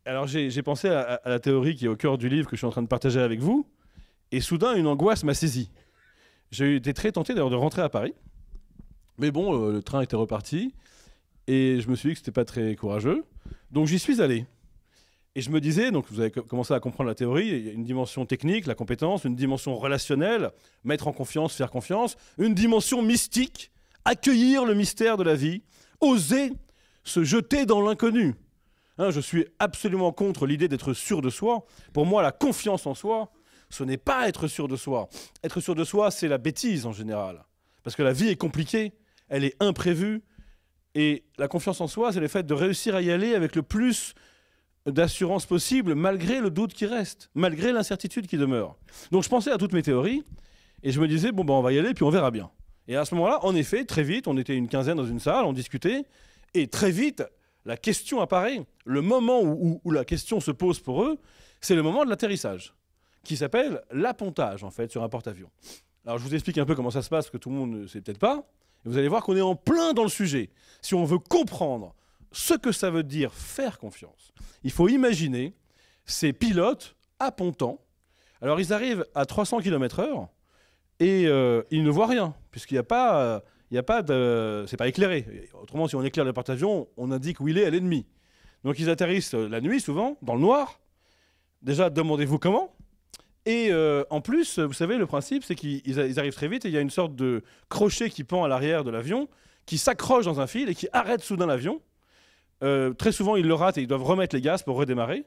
Alors j'ai pensé à, à, la théorie qui est au cœur du livre que je suis en train de partager avec vous, et soudain une angoisse m'a saisi. J'ai été très tenté d'ailleurs de rentrer à Paris, mais bon, euh, le train était reparti. Et je me suis dit que c'était pas très courageux. Donc j'y suis allé. Et je me disais, donc vous avez commencé à comprendre la théorie, il y a une dimension technique, la compétence, une dimension relationnelle, mettre en confiance, faire confiance, une dimension mystique, accueillir le mystère de la vie, oser se jeter dans l'inconnu. Hein, je suis absolument contre l'idée d'être sûr de soi. Pour moi, la confiance en soi, ce n'est pas être sûr de soi. Être sûr de soi, c'est la bêtise en général. Parce que la vie est compliquée, elle est imprévue. Et la confiance en soi, c'est le fait de réussir à y aller avec le plus d'assurance possible, malgré le doute qui reste, malgré l'incertitude qui demeure. Donc je pensais à toutes mes théories, et je me disais, bon, ben, on va y aller, puis on verra bien. Et à ce moment-là, en effet, très vite, on était une quinzaine dans une salle, on discutait, et très vite, la question apparaît. Le moment où, la question se pose pour eux, c'est le moment de l'atterrissage, qui s'appelle l'appontage, en fait, sur un porte-avions. Alors je vous explique un peu comment ça se passe, que tout le monde ne sait peut-être pas vous allez voir qu'on est en plein dans le sujet. Si on veut comprendre ce que ça veut dire faire confiance, il faut imaginer ces pilotes à Pontant. Alors ils arrivent à 300 km/h et euh, ils ne voient rien, puisqu'il n'y a pas, euh, il a pas de, c'est pas éclairé. Autrement, si on éclaire le porte-avions, on indique où il est à l'ennemi. Donc ils atterrissent euh, la nuit souvent dans le noir. Déjà, demandez-vous comment. Et euh, en plus, euh, vous savez, le principe, c'est qu'ils arrivent très vite et il y a une sorte de crochet qui pend à l'arrière de l'avion, qui s'accroche dans un fil et qui arrête soudain l'avion. Euh, très souvent, ils le ratent et ils doivent remettre les gaz pour redémarrer.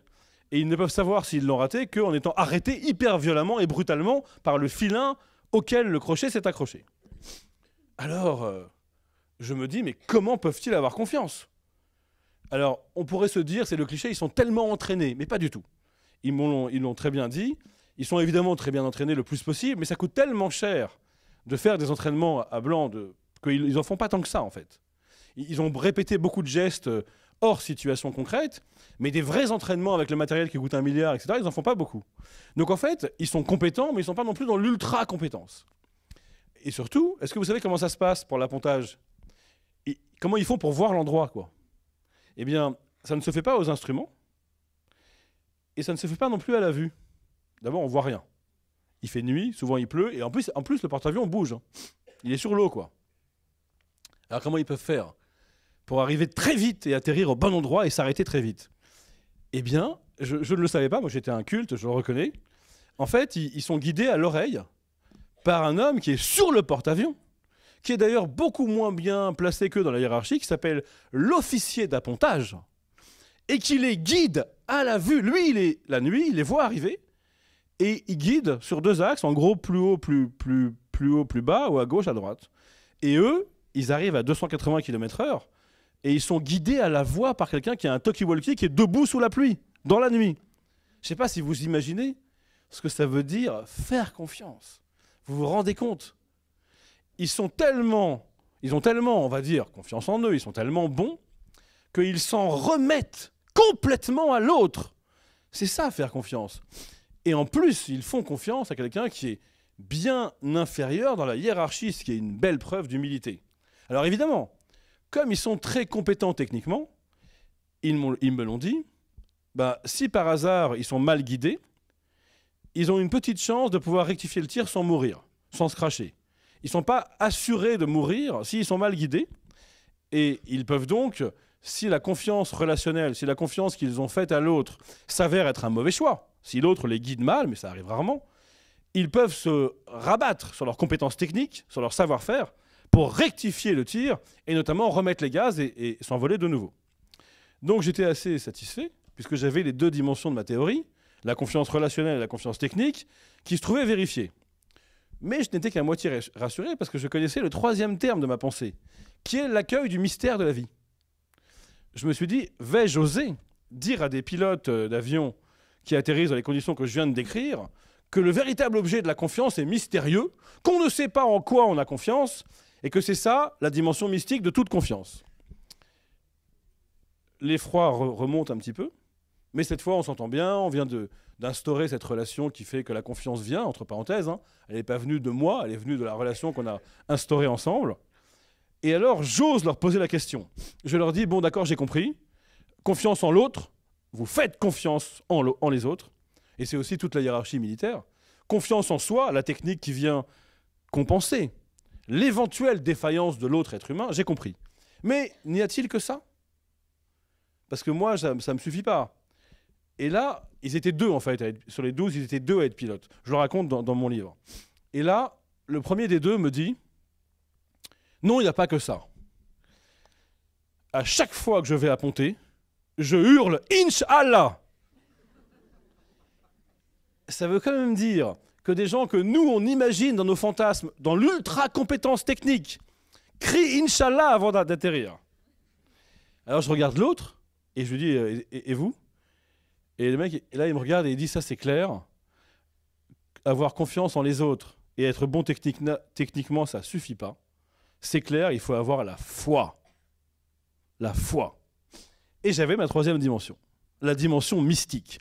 Et ils ne peuvent savoir s'ils l'ont raté qu'en étant arrêtés hyper violemment et brutalement par le filin auquel le crochet s'est accroché. Alors, je me dis, mais comment peuvent-ils avoir confiance Alors, on pourrait se dire, c'est le cliché, ils sont tellement entraînés, mais pas du tout. Ils l'ont très bien dit. Ils sont évidemment très bien entraînés le plus possible, mais ça coûte tellement cher de faire des entraînements à blanc qu'ils n'en font pas tant que ça, en fait. Ils ont répété beaucoup de gestes euh, hors situation concrète, mais des vrais entraînements avec le matériel qui coûte un milliard, etc., ils n'en font pas beaucoup. Donc en fait, ils sont compétents, mais ils ne sont pas non plus dans l'ultra-compétence. Et surtout, est-ce que vous savez comment ça se passe pour l'appontage Comment ils font pour voir l'endroit, quoi Eh bien, ça ne se fait pas aux instruments, et ça ne se fait pas non plus à la vue. D'abord, on voit rien. Il fait nuit, souvent il pleut, et en plus, en plus le porte-avions bouge. Hein. Il est sur l'eau, quoi. Alors comment ils peuvent faire pour arriver très vite et atterrir au bon endroit et s'arrêter très vite Eh bien, je, ne le savais pas, moi j'étais un culte, je le reconnais. En fait, ils, sont guidés à l'oreille par un homme qui est sur le porte-avions, qui est d'ailleurs beaucoup moins bien placé qu'eux dans la hiérarchie, qui s'appelle l'officier d'appontage, et qui les guide à la vue. Lui, il est la nuit, il les voit arriver, et ils guident sur deux axes, en gros plus haut, plus, plus, plus haut, plus bas, ou à gauche, à droite. Et eux, ils arrivent à 280 km/h et ils sont guidés à la voix par quelqu'un qui a un talkie-walkie qui est debout sous la pluie, dans la nuit. Je sais pas si vous imaginez ce que ça veut dire faire confiance. Vous vous rendez compte Ils sont tellement, ils ont tellement, on va dire, confiance en eux, ils sont tellement bons qu'ils s'en remettent complètement à l'autre. C'est ça faire confiance. Et en plus, ils font confiance à quelqu'un qui est bien inférieur dans la hiérarchie, ce qui est une belle preuve d'humilité. Alors évidemment, comme ils sont très compétents techniquement, ils, me l'ont dit, bah, si par hasard ils sont mal guidés, ils ont une petite chance de pouvoir rectifier le tir sans mourir, sans se cracher. Ils ne sont pas assurés de mourir s'ils sont mal guidés. Et ils peuvent donc, si la confiance relationnelle, si la confiance qu'ils ont faite à l'autre s'avère être un mauvais choix, si l'autre les guide mal, mais ça arrive rarement, ils peuvent se rabattre sur leurs compétences techniques, sur leur savoir-faire, pour rectifier le tir et notamment remettre les gaz et, s'envoler de nouveau. Donc j'étais assez satisfait, puisque j'avais les deux dimensions de ma théorie, la confiance relationnelle et la confiance technique, qui se trouvaient vérifiées. Mais je n'étais qu'à moitié rassuré parce que je connaissais le troisième terme de ma pensée, qui est l'accueil du mystère de la vie. Je me suis dit, vais-je oser dire à des pilotes euh, d'avion qui atterrissent dans les conditions que je viens de décrire, que le véritable objet de la confiance est mystérieux, qu'on ne sait pas en quoi on a confiance, et que c'est ça la dimension mystique de toute confiance. L'effroi remonte un petit peu, mais cette fois on s'entend bien, on vient d'instaurer cette relation qui fait que la confiance vient, entre parenthèses, hein. elle n'est pas venue de moi, elle est venue de la relation qu'on a instaurée ensemble. Et alors j'ose leur poser la question. Je leur dis, bon d'accord, j'ai compris, confiance en l'autre, vous faites confiance en, les autres, et c'est aussi toute la hiérarchie militaire. Confiance en soi, la technique qui vient compenser l'éventuelle défaillance de l'autre être humain, j'ai compris. Mais n'y a-t-il que ça Parce que moi, ça ne me suffit pas. Et là, ils étaient deux, en fait. sur les douze, ils étaient deux à être pilotes. Je le raconte dans, mon livre. Et là, le premier des deux me dit, non, il n'y a pas que ça. À chaque fois que je vais à Ponté, je hurle Inch'Allah Ça veut quand même dire que des gens que nous, on imagine dans nos fantasmes, dans l'ultra-compétence technique, crient Inch'Allah avant d'atterrir. Alors je regarde l'autre et je lui dis euh, et, vous Et le mec, là, il me regarde et il dit Ça, c'est clair. Avoir confiance en les autres et être bon techniquement, ça suffit pas. C'est clair, il faut avoir la foi. La foi. Et j'avais ma troisième dimension, la dimension mystique.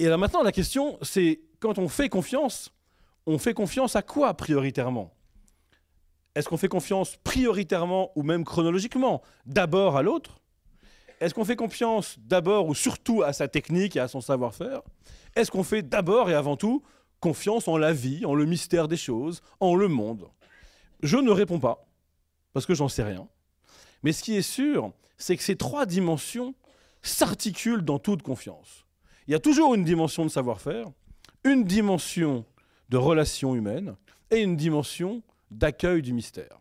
Et là maintenant, la question, c'est quand on fait confiance, on fait confiance à quoi prioritairement Est-ce qu'on fait confiance prioritairement ou même chronologiquement D'abord à l'autre Est-ce qu'on fait confiance d'abord ou surtout à sa technique et à son savoir-faire Est-ce qu'on fait d'abord et avant tout confiance en la vie, en le mystère des choses, en le monde Je ne réponds pas, parce que j'en sais rien. Mais ce qui est sûr, c'est que ces trois dimensions s'articulent dans toute confiance. Il y a toujours une dimension de savoir-faire, une dimension de relation humaine et une dimension d'accueil du mystère.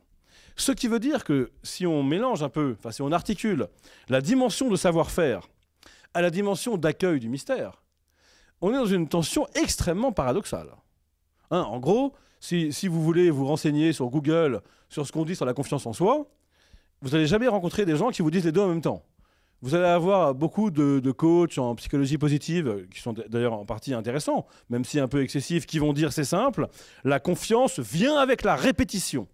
Ce qui veut dire que si on mélange un peu, enfin si on articule la dimension de savoir-faire à la dimension d'accueil du mystère, on est dans une tension extrêmement paradoxale. Hein, en gros, si, vous voulez vous renseigner sur Google sur ce qu'on dit sur la confiance en soi, vous n'allez jamais rencontrer des gens qui vous disent les deux en même temps. Vous allez avoir beaucoup de, coachs en psychologie positive, qui sont d'ailleurs en partie intéressants, même si un peu excessifs, qui vont dire c'est simple, la confiance vient avec la répétition.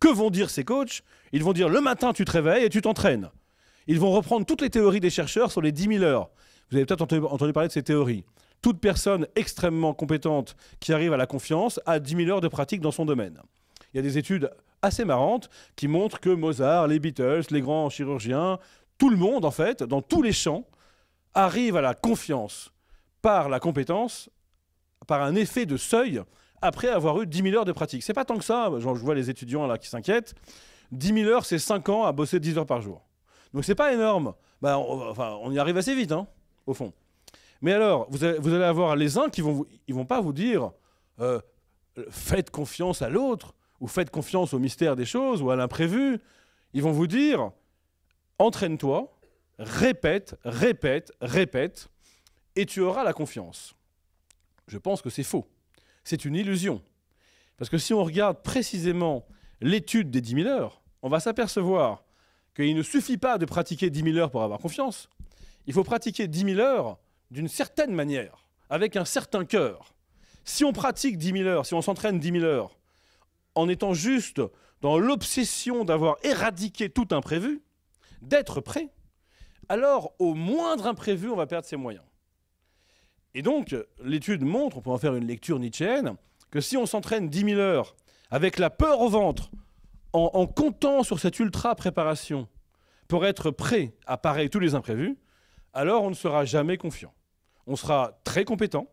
Que vont dire ces coachs Ils vont dire le matin tu te réveilles et tu t'entraînes. Ils vont reprendre toutes les théories des chercheurs sur les 10 000 heures. Vous avez peut-être entendu, entendu parler de ces théories. Toute personne extrêmement compétente qui arrive à la confiance a 10 000 heures de pratique dans son domaine. Il y a des études assez marrante qui montre que Mozart, les Beatles, les grands chirurgiens, tout le monde en fait, dans tous les champs, arrive à la confiance par la compétence, par un effet de seuil, après avoir eu 10 000 heures de pratique. C'est pas tant que ça, je vois les étudiants là qui s'inquiètent. 10 000 heures, c'est 5 ans à bosser 10 heures par jour. Donc c'est pas énorme. Bah, on, y arrive assez vite, hein, au fond. Mais alors, vous allez, avoir les uns qui vont, ils vont pas vous dire euh, faites confiance à l'autre, ou faites confiance au mystère des choses ou à l'imprévu, ils vont vous dire entraîne-toi, répète, répète, répète, et tu auras la confiance. Je pense que c'est faux. C'est une illusion. Parce que si on regarde précisément l'étude des 10 000 heures, on va s'apercevoir qu'il ne suffit pas de pratiquer 10 000 heures pour avoir confiance. Il faut pratiquer 10 000 heures d'une certaine manière, avec un certain cœur. Si on pratique 10 000 heures, si on s'entraîne 10 000 heures, en étant juste dans l'obsession d'avoir éradiqué tout imprévu, d'être prêt, alors au moindre imprévu, on va perdre ses moyens. Et donc, l'étude montre, on peut en faire une lecture nietzschéenne, que si on s'entraîne 10 000 heures avec la peur au ventre, en, en comptant sur cette ultra-préparation pour être prêt à parer tous les imprévus, alors on ne sera jamais confiant. On sera très compétent,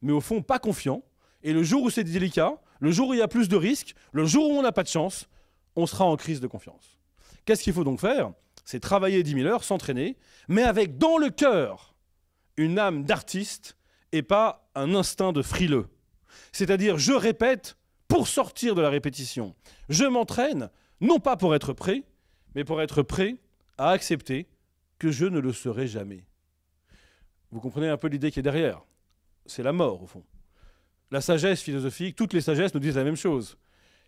mais au fond pas confiant, et le jour où c'est délicat, le jour où il y a plus de risques, le jour où on n'a pas de chance, on sera en crise de confiance. Qu'est-ce qu'il faut donc faire C'est travailler 10 000 heures, s'entraîner, mais avec dans le cœur une âme d'artiste et pas un instinct de frileux. C'est-à-dire, je répète pour sortir de la répétition. Je m'entraîne, non pas pour être prêt, mais pour être prêt à accepter que je ne le serai jamais. Vous comprenez un peu l'idée qui est derrière. C'est la mort, au fond. La sagesse philosophique, toutes les sagesses nous disent la même chose.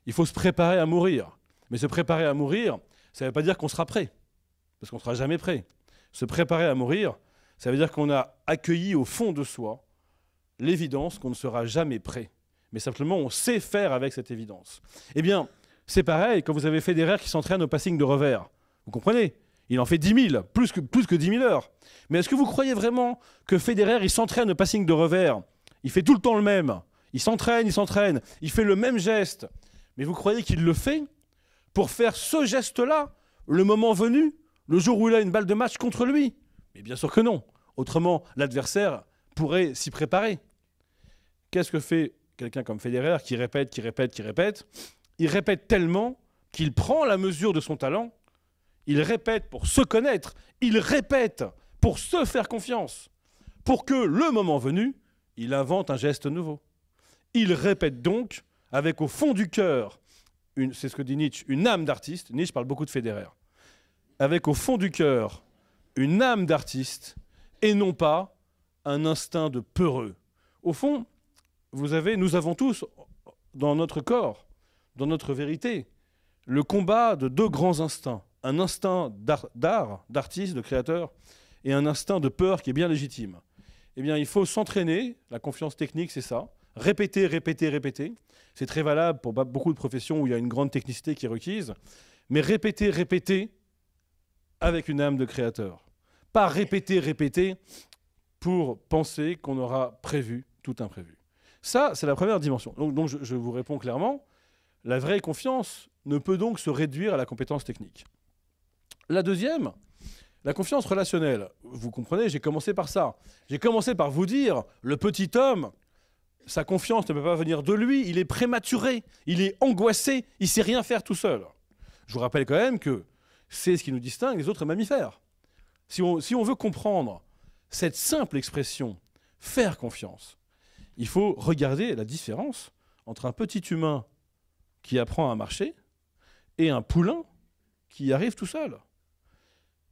Il faut se préparer à mourir. Mais se préparer à mourir, ça ne veut pas dire qu'on sera prêt, parce qu'on ne sera jamais prêt. Se préparer à mourir, ça veut dire qu'on a accueilli au fond de soi l'évidence qu'on ne sera jamais prêt. Mais simplement, on sait faire avec cette évidence. Eh bien, c'est pareil quand vous avez fait qui s'entraîne au passing de revers. Vous comprenez il en fait 10 000, plus que, plus que 10 000 heures. Mais est-ce que vous croyez vraiment que Federer, il s'entraîne au passing de revers Il fait tout le temps le même. Il s'entraîne, il s'entraîne, il fait le même geste. Mais vous croyez qu'il le fait pour faire ce geste-là, le moment venu, le jour où il a une balle de match contre lui Mais bien sûr que non. Autrement, l'adversaire pourrait s'y préparer. Qu'est-ce que fait quelqu'un comme Federer qui répète, qui répète, qui répète Il répète tellement qu'il prend la mesure de son talent. Il répète pour se connaître. Il répète pour se faire confiance. Pour que le moment venu, il invente un geste nouveau. Il répète donc, avec au fond du cœur, c'est ce que dit Nietzsche, une âme d'artiste. Nietzsche parle beaucoup de Federer. Avec au fond du cœur, une âme d'artiste et non pas un instinct de peureux. Au fond, vous avez, nous avons tous dans notre corps, dans notre vérité, le combat de deux grands instincts. Un instinct d'art, d'artiste, de créateur, et un instinct de peur qui est bien légitime. Eh bien, il faut s'entraîner, la confiance technique, c'est ça, répéter, répéter, répéter. C'est très valable pour beaucoup de professions où il y a une grande technicité qui est requise. Mais répéter, répéter avec une âme de créateur. Pas répéter, répéter pour penser qu'on aura prévu tout imprévu. Ça, c'est la première dimension. Donc, je, vous réponds clairement, la vraie confiance ne peut donc se réduire à la compétence technique. La deuxième, la confiance relationnelle. Vous comprenez, j'ai commencé par ça. J'ai commencé par vous dire, le petit homme, sa confiance ne peut pas venir de lui, il est prématuré, il est angoissé, il sait rien faire tout seul. Je vous rappelle quand même que c'est ce qui nous distingue des autres mammifères. Si on, si on veut comprendre cette simple expression faire confiance, il faut regarder la différence entre un petit humain qui apprend à marcher et un poulain qui arrive tout seul.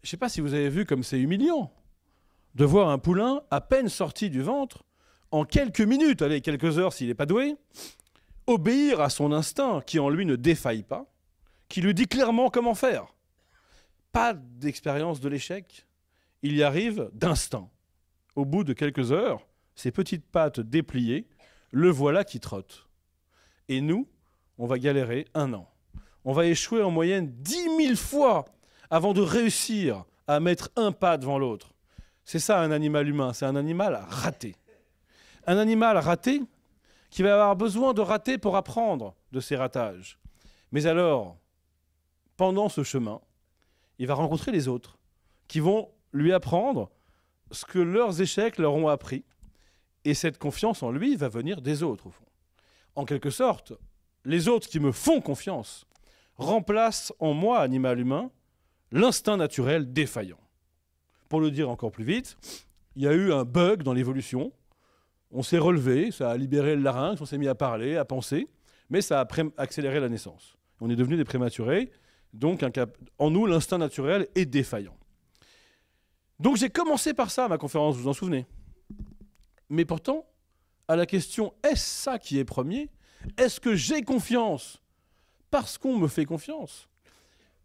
Je ne sais pas si vous avez vu comme c'est humiliant de voir un poulain à peine sorti du ventre en quelques minutes, allez, quelques heures s'il n'est pas doué, obéir à son instinct qui en lui ne défaille pas, qui lui dit clairement comment faire. Pas d'expérience de l'échec, il y arrive d'instinct. Au bout de quelques heures, ses petites pattes dépliées, le voilà qui trotte. Et nous, on va galérer un an. On va échouer en moyenne dix mille fois avant de réussir à mettre un pas devant l'autre. C'est ça un animal humain, c'est un animal raté un animal raté qui va avoir besoin de rater pour apprendre de ses ratages. Mais alors, pendant ce chemin, il va rencontrer les autres qui vont lui apprendre ce que leurs échecs leur ont appris. Et cette confiance en lui va venir des autres, au fond. En quelque sorte, les autres qui me font confiance remplacent en moi, animal humain, l'instinct naturel défaillant. Pour le dire encore plus vite, il y a eu un bug dans l'évolution on s'est relevé, ça a libéré le larynx, on s'est mis à parler, à penser, mais ça a accéléré la naissance. On est devenu des prématurés, donc en nous, l'instinct naturel est défaillant. Donc j'ai commencé par ça, ma conférence, vous vous en souvenez. Mais pourtant, à la question est-ce ça qui est premier Est-ce que j'ai confiance Parce qu'on me fait confiance.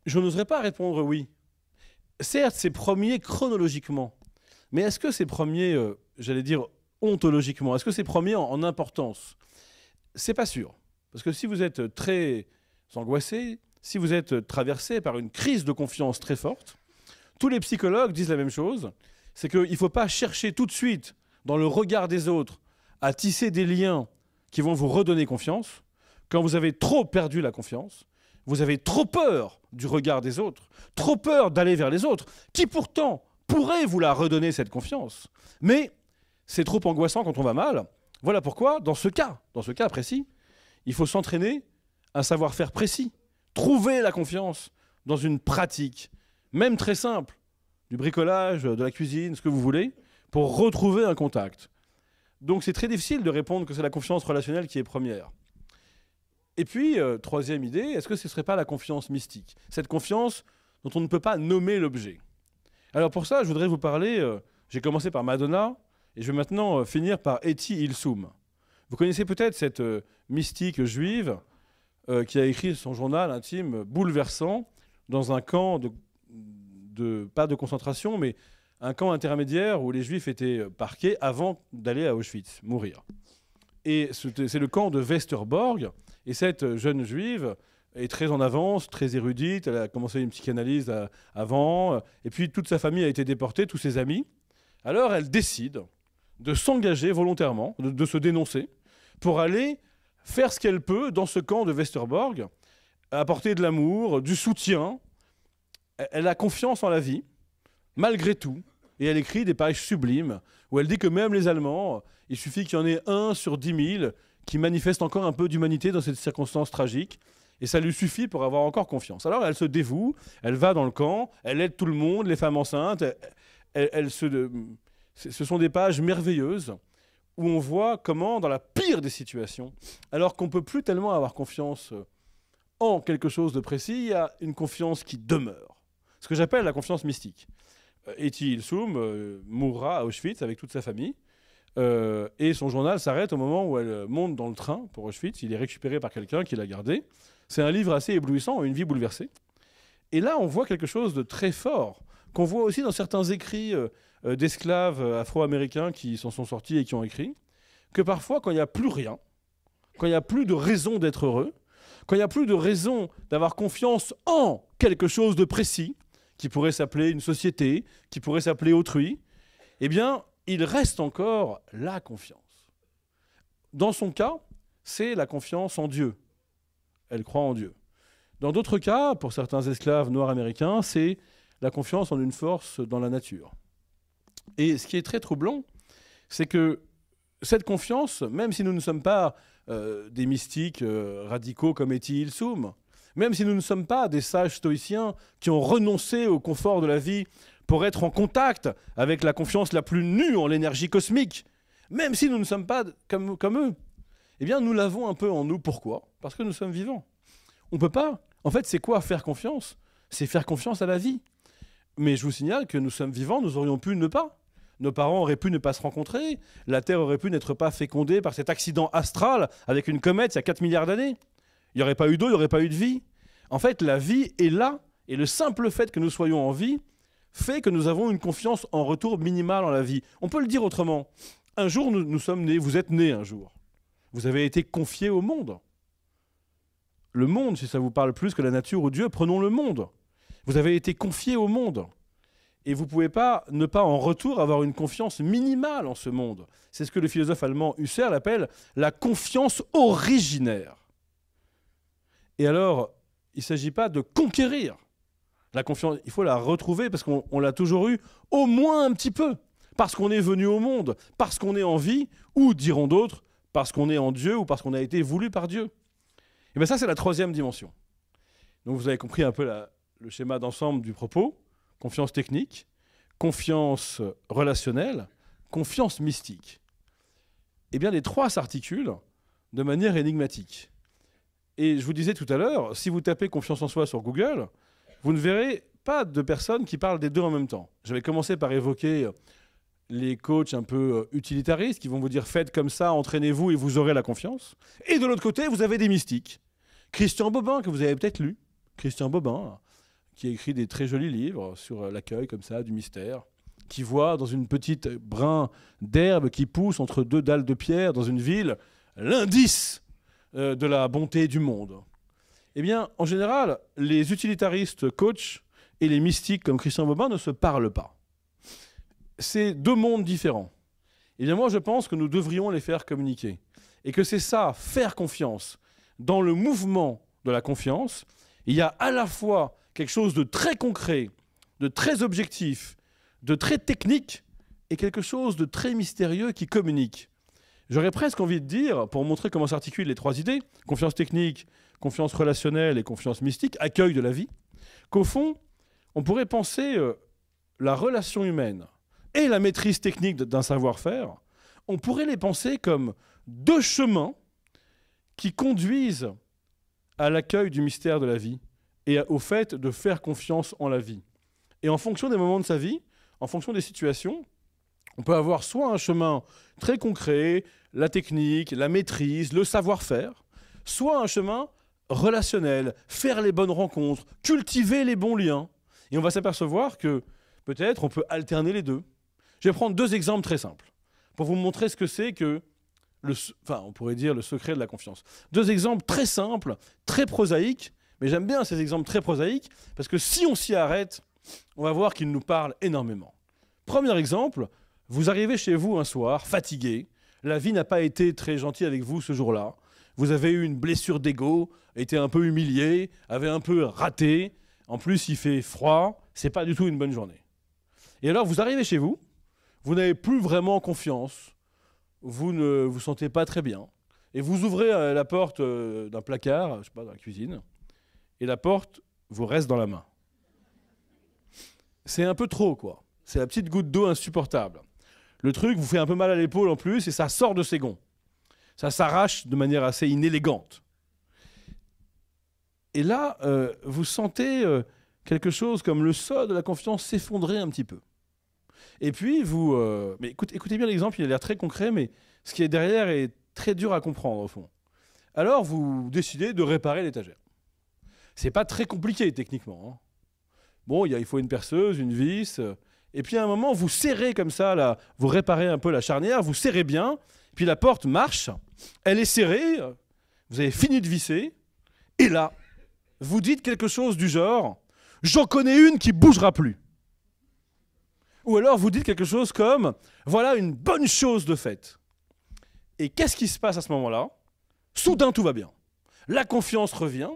Je n'oserais pas répondre oui. Certes, c'est premier chronologiquement. Mais est-ce que c'est premier, euh, j'allais dire, ontologiquement Est-ce que c'est premier en, importance C'est pas sûr. Parce que si vous êtes très angoissé, si vous êtes traversé par une crise de confiance très forte, tous les psychologues disent la même chose, c'est qu'il ne faut pas chercher tout de suite, dans le regard des autres, à tisser des liens qui vont vous redonner confiance. Quand vous avez trop perdu la confiance, vous avez trop peur du regard des autres, trop peur d'aller vers les autres, qui pourtant pourraient vous la redonner cette confiance. Mais c'est trop angoissant quand on va mal. Voilà pourquoi, dans ce cas, dans ce cas précis, il faut s'entraîner à savoir-faire précis, trouver la confiance dans une pratique, même très simple, du bricolage, de la cuisine, ce que vous voulez, pour retrouver un contact. Donc c'est très difficile de répondre que c'est la confiance relationnelle qui est première. Et puis, euh, troisième idée, est-ce que ce ne serait pas la confiance mystique Cette confiance dont on ne peut pas nommer l'objet. Alors pour ça, je voudrais vous parler, euh, j'ai commencé par Madonna, et je vais maintenant euh, finir par Eti Ilsoum. Vous connaissez peut-être cette euh, mystique juive euh, qui a écrit son journal intime bouleversant dans un camp de, de, pas de concentration, mais un camp intermédiaire où les juifs étaient parqués avant d'aller à Auschwitz, mourir. Et c'est le camp de Westerborg. Et cette jeune juive est très en avance, très érudite. Elle a commencé une psychanalyse avant. Et puis toute sa famille a été déportée, tous ses amis. Alors elle décide de s'engager volontairement, de, se dénoncer, pour aller faire ce qu'elle peut dans ce camp de Westerbork, apporter de l'amour, du soutien. Elle a confiance en la vie, malgré tout, et elle écrit des pages sublimes, où elle dit que même les Allemands, euh, il suffit qu'il y en ait un sur dix mille qui manifeste encore un peu d'humanité dans cette circonstance tragique, et ça lui suffit pour avoir encore confiance. Alors elle se dévoue, elle va dans le camp, elle aide tout le monde, les femmes enceintes, elle se euh, ce sont des pages merveilleuses où on voit comment, dans la pire des situations, alors qu'on peut plus tellement avoir confiance en quelque chose de précis, il y a une confiance qui demeure. Ce que j'appelle la confiance mystique. Euh, Eti Ilsoum euh, mourra à Auschwitz avec toute sa famille. Euh, et son journal s'arrête au moment où elle monte dans le train pour Auschwitz. Il est récupéré par quelqu'un qui l'a gardé. C'est un livre assez éblouissant, une vie bouleversée. Et là, on voit quelque chose de très fort, qu'on voit aussi dans certains écrits euh, d'esclaves euh, afro-américains qui s'en sont sortis et qui ont écrit, que parfois, quand il n'y a plus rien, quand il n'y a plus de raison d'être heureux, quand il n'y a plus de raison d'avoir confiance en quelque chose de précis, qui pourrait s'appeler une société, qui pourrait s'appeler autrui, eh bien, il reste encore la confiance. Dans son cas, c'est la confiance en Dieu. Elle croit en Dieu. Dans d'autres cas, pour certains esclaves noirs américains, c'est la confiance en une force dans la nature. Et ce qui est très troublant, c'est que cette confiance, même si nous ne sommes pas euh, des mystiques euh, radicaux comme Eti soum même si nous ne sommes pas des sages stoïciens qui ont renoncé au confort de la vie pour être en contact avec la confiance la plus nue en l'énergie cosmique, même si nous ne sommes pas comme, comme eux, eh bien nous l'avons un peu en nous. Pourquoi Parce que nous sommes vivants. On ne peut pas. En fait, c'est quoi faire confiance C'est faire confiance à la vie. Mais je vous signale que nous sommes vivants, nous aurions pu ne pas. Nos parents auraient pu ne pas se rencontrer, la Terre aurait pu n'être pas fécondée par cet accident astral avec une comète il y a 4 milliards d'années. Il n'y aurait pas eu d'eau, il n'y aurait pas eu de vie. En fait, la vie est là, et le simple fait que nous soyons en vie fait que nous avons une confiance en retour minimale en la vie. On peut le dire autrement. Un jour, nous, nous sommes nés, vous êtes nés un jour. Vous avez été confié au monde. Le monde, si ça vous parle plus que la nature ou Dieu, prenons le monde. Vous avez été confié au monde. Et vous ne pouvez pas ne pas en retour avoir une confiance minimale en ce monde. C'est ce que le philosophe allemand Husserl appelle la confiance originaire. Et alors, il ne s'agit pas de conquérir la confiance, il faut la retrouver parce qu'on l'a toujours eu au moins un petit peu. Parce qu'on est venu au monde, parce qu'on est en vie, ou diront d'autres, parce qu'on est en Dieu ou parce qu'on a été voulu par Dieu. Et bien ça, c'est la troisième dimension. Donc vous avez compris un peu la, le schéma d'ensemble du propos, confiance technique, confiance relationnelle, confiance mystique. Eh bien, les trois s'articulent de manière énigmatique. Et je vous disais tout à l'heure, si vous tapez confiance en soi sur Google, vous ne verrez pas de personnes qui parlent des deux en même temps. J'avais commencé par évoquer les coachs un peu euh, utilitaristes qui vont vous dire faites comme ça, entraînez-vous et vous aurez la confiance. Et de l'autre côté, vous avez des mystiques. Christian Bobin, que vous avez peut-être lu, Christian Bobin, qui a écrit des très jolis livres sur euh, l'accueil comme ça, du mystère, qui voit dans une petite brin d'herbe qui pousse entre deux dalles de pierre dans une ville l'indice euh, de la bonté du monde. Eh bien, en général, les utilitaristes coachs et les mystiques comme Christian Bobin ne se parlent pas. C'est deux mondes différents. Eh bien, moi, je pense que nous devrions les faire communiquer. Et que c'est ça, faire confiance. Dans le mouvement de la confiance, il y a à la fois quelque chose de très concret, de très objectif, de très technique, et quelque chose de très mystérieux qui communique. J'aurais presque envie de dire, pour montrer comment s'articulent les trois idées, confiance technique, confiance relationnelle et confiance mystique, accueil de la vie, qu'au fond, on pourrait penser euh, la relation humaine et la maîtrise technique d'un savoir-faire, on pourrait les penser comme deux chemins qui conduisent à l'accueil du mystère de la vie et au fait de faire confiance en la vie. Et en fonction des moments de sa vie, en fonction des situations, on peut avoir soit un chemin très concret, la technique, la maîtrise, le savoir-faire, soit un chemin relationnel, faire les bonnes rencontres, cultiver les bons liens. Et on va s'apercevoir que peut-être on peut alterner les deux. Je vais prendre deux exemples très simples pour vous montrer ce que c'est que le, enfin, on pourrait dire le secret de la confiance. Deux exemples très simples, très prosaïques, mais j'aime bien ces exemples très prosaïques, parce que si on s'y arrête, on va voir qu'ils nous parlent énormément. Premier exemple, vous arrivez chez vous un soir, fatigué, la vie n'a pas été très gentille avec vous ce jour-là, vous avez eu une blessure d'ego, été un peu humilié, avez un peu raté, en plus il fait froid, c'est pas du tout une bonne journée. Et alors vous arrivez chez vous, vous n'avez plus vraiment confiance, vous ne vous sentez pas très bien, et vous ouvrez euh, la porte euh, d'un placard, je sais pas, dans la cuisine, et la porte vous reste dans la main. C'est un peu trop, quoi. C'est la petite goutte d'eau insupportable. Le truc vous fait un peu mal à l'épaule en plus et ça sort de ses gonds. Ça s'arrache de manière assez inélégante. Et là, euh, vous sentez euh, quelque chose comme le sol de la confiance s'effondrer un petit peu. Et puis, vous. Euh, mais écoutez bien l'exemple, il a l'air très concret, mais ce qui est derrière est très dur à comprendre au fond. Alors, vous décidez de réparer l'étagère. C'est pas très compliqué techniquement. Hein. Bon, il faut une perceuse, une vis. Euh, et puis à un moment, vous serrez comme ça, là, vous réparez un peu la charnière, vous serrez bien, puis la porte marche, elle est serrée, vous avez fini de visser, et là, vous dites quelque chose du genre J'en connais une qui bougera plus. Ou alors vous dites quelque chose comme Voilà une bonne chose de faite. Et qu'est-ce qui se passe à ce moment-là Soudain, tout va bien. La confiance revient,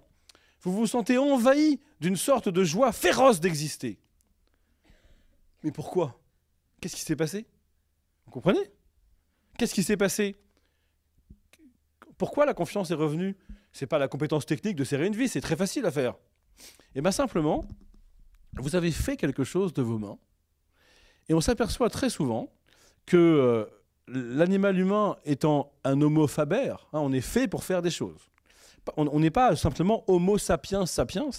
vous vous sentez envahi d'une sorte de joie féroce d'exister. Mais pourquoi Qu'est-ce qui s'est passé Vous comprenez Qu'est-ce qui s'est passé Pourquoi la confiance est revenue C'est pas la compétence technique de serrer une vie, c'est très facile à faire. Et eh bien simplement, vous avez fait quelque chose de vos mains, et on s'aperçoit très souvent que euh, l'animal humain étant un homo hein, on est fait pour faire des choses. On n'est pas simplement Homo sapiens sapiens.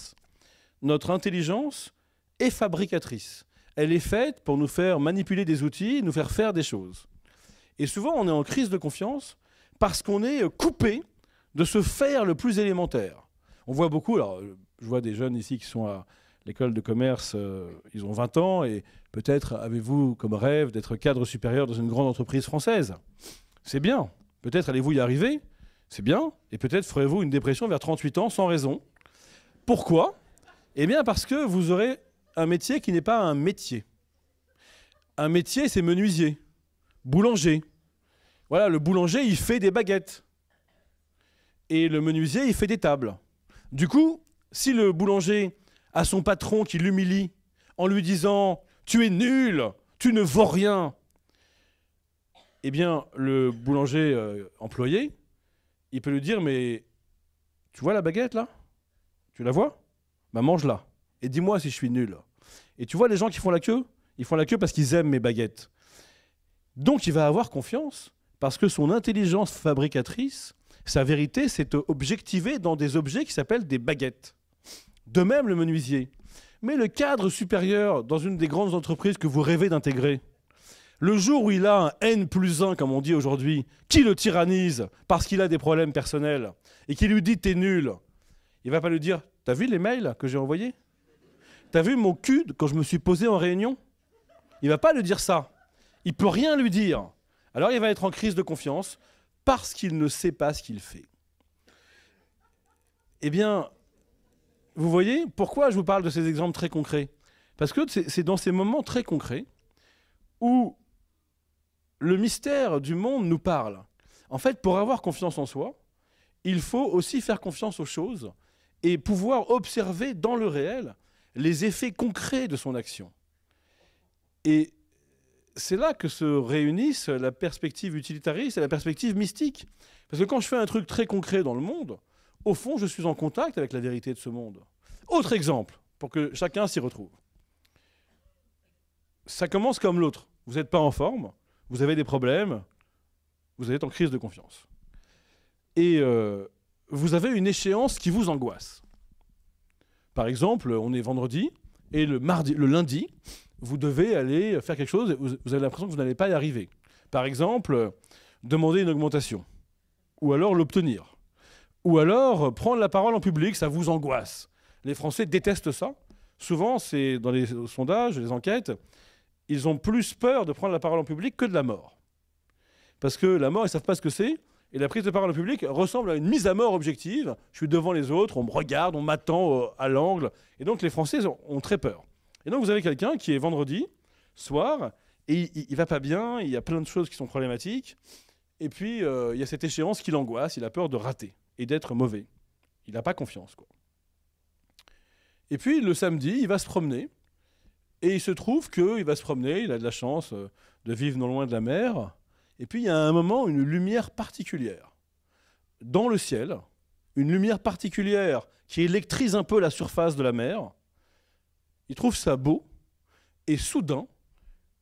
Notre intelligence est fabricatrice. Elle est faite pour nous faire manipuler des outils, nous faire faire des choses. Et souvent, on est en crise de confiance parce qu'on est coupé de se faire le plus élémentaire. On voit beaucoup, alors je vois des jeunes ici qui sont à l'école de commerce, euh, ils ont 20 ans, et peut-être avez-vous comme rêve d'être cadre supérieur dans une grande entreprise française. C'est bien, peut-être allez-vous y arriver, c'est bien. Et peut-être ferez-vous une dépression vers 38 ans sans raison. Pourquoi Eh bien parce que vous aurez un métier qui n'est pas un métier. Un métier, c'est menuisier, boulanger. Voilà, le boulanger, il fait des baguettes. Et le menuisier, il fait des tables. Du coup, si le boulanger a son patron qui l'humilie en lui disant Tu es nul, tu ne vaux rien, eh bien, le boulanger euh, employé, il peut lui dire Mais tu vois la baguette là Tu la vois Bah mange-la. Et dis-moi si je suis nul. Et tu vois les gens qui font la queue Ils font la queue parce qu'ils aiment mes baguettes. Donc il va avoir confiance parce que son intelligence fabricatrice, sa vérité, s'est objectivée dans des objets qui s'appellent des baguettes. De même le menuisier. Mais le cadre supérieur dans une des grandes entreprises que vous rêvez d'intégrer, le jour où il a un N plus 1, comme on dit aujourd'hui, qui le tyrannise parce qu'il a des problèmes personnels et qui lui dit t'es nul, il va pas lui dire T'as vu les mails que j'ai envoyés T'as vu mon cul quand je me suis posé en réunion Il va pas lui dire ça. Il peut rien lui dire. Alors il va être en crise de confiance parce qu'il ne sait pas ce qu'il fait. Eh bien, vous voyez pourquoi je vous parle de ces exemples très concrets Parce que c'est dans ces moments très concrets où le mystère du monde nous parle. En fait, pour avoir confiance en soi, il faut aussi faire confiance aux choses et pouvoir observer dans le réel les effets concrets de son action. Et c'est là que se réunissent la perspective utilitariste et la perspective mystique. Parce que quand je fais un truc très concret dans le monde, au fond, je suis en contact avec la vérité de ce monde. Autre exemple, pour que chacun s'y retrouve. Ça commence comme l'autre. Vous n'êtes pas en forme, vous avez des problèmes, vous êtes en crise de confiance. Et euh, vous avez une échéance qui vous angoisse. Par exemple, on est vendredi, et le, mardi, le lundi, vous devez aller faire quelque chose, et vous avez l'impression que vous n'allez pas y arriver. Par exemple, demander une augmentation, ou alors l'obtenir, ou alors prendre la parole en public, ça vous angoisse. Les Français détestent ça. Souvent, c'est dans les sondages, les enquêtes, ils ont plus peur de prendre la parole en public que de la mort. Parce que la mort, ils ne savent pas ce que c'est. Et la prise de parole en public ressemble à une mise à mort objective. Je suis devant les autres, on me regarde, on m'attend euh, à l'angle. Et donc les Français ont, très peur. Et donc vous avez quelqu'un qui est vendredi soir, et il, ne va pas bien, il y a plein de choses qui sont problématiques. Et puis euh, il y a cette échéance qui l'angoisse, il a peur de rater et d'être mauvais. Il n'a pas confiance. Quoi. Et puis le samedi, il va se promener et il se trouve qu'il va se promener, il a de la chance euh, de vivre non loin de la mer. Et puis il y a un moment une lumière particulière dans le ciel, une lumière particulière qui électrise un peu la surface de la mer. Il trouve ça beau et soudain,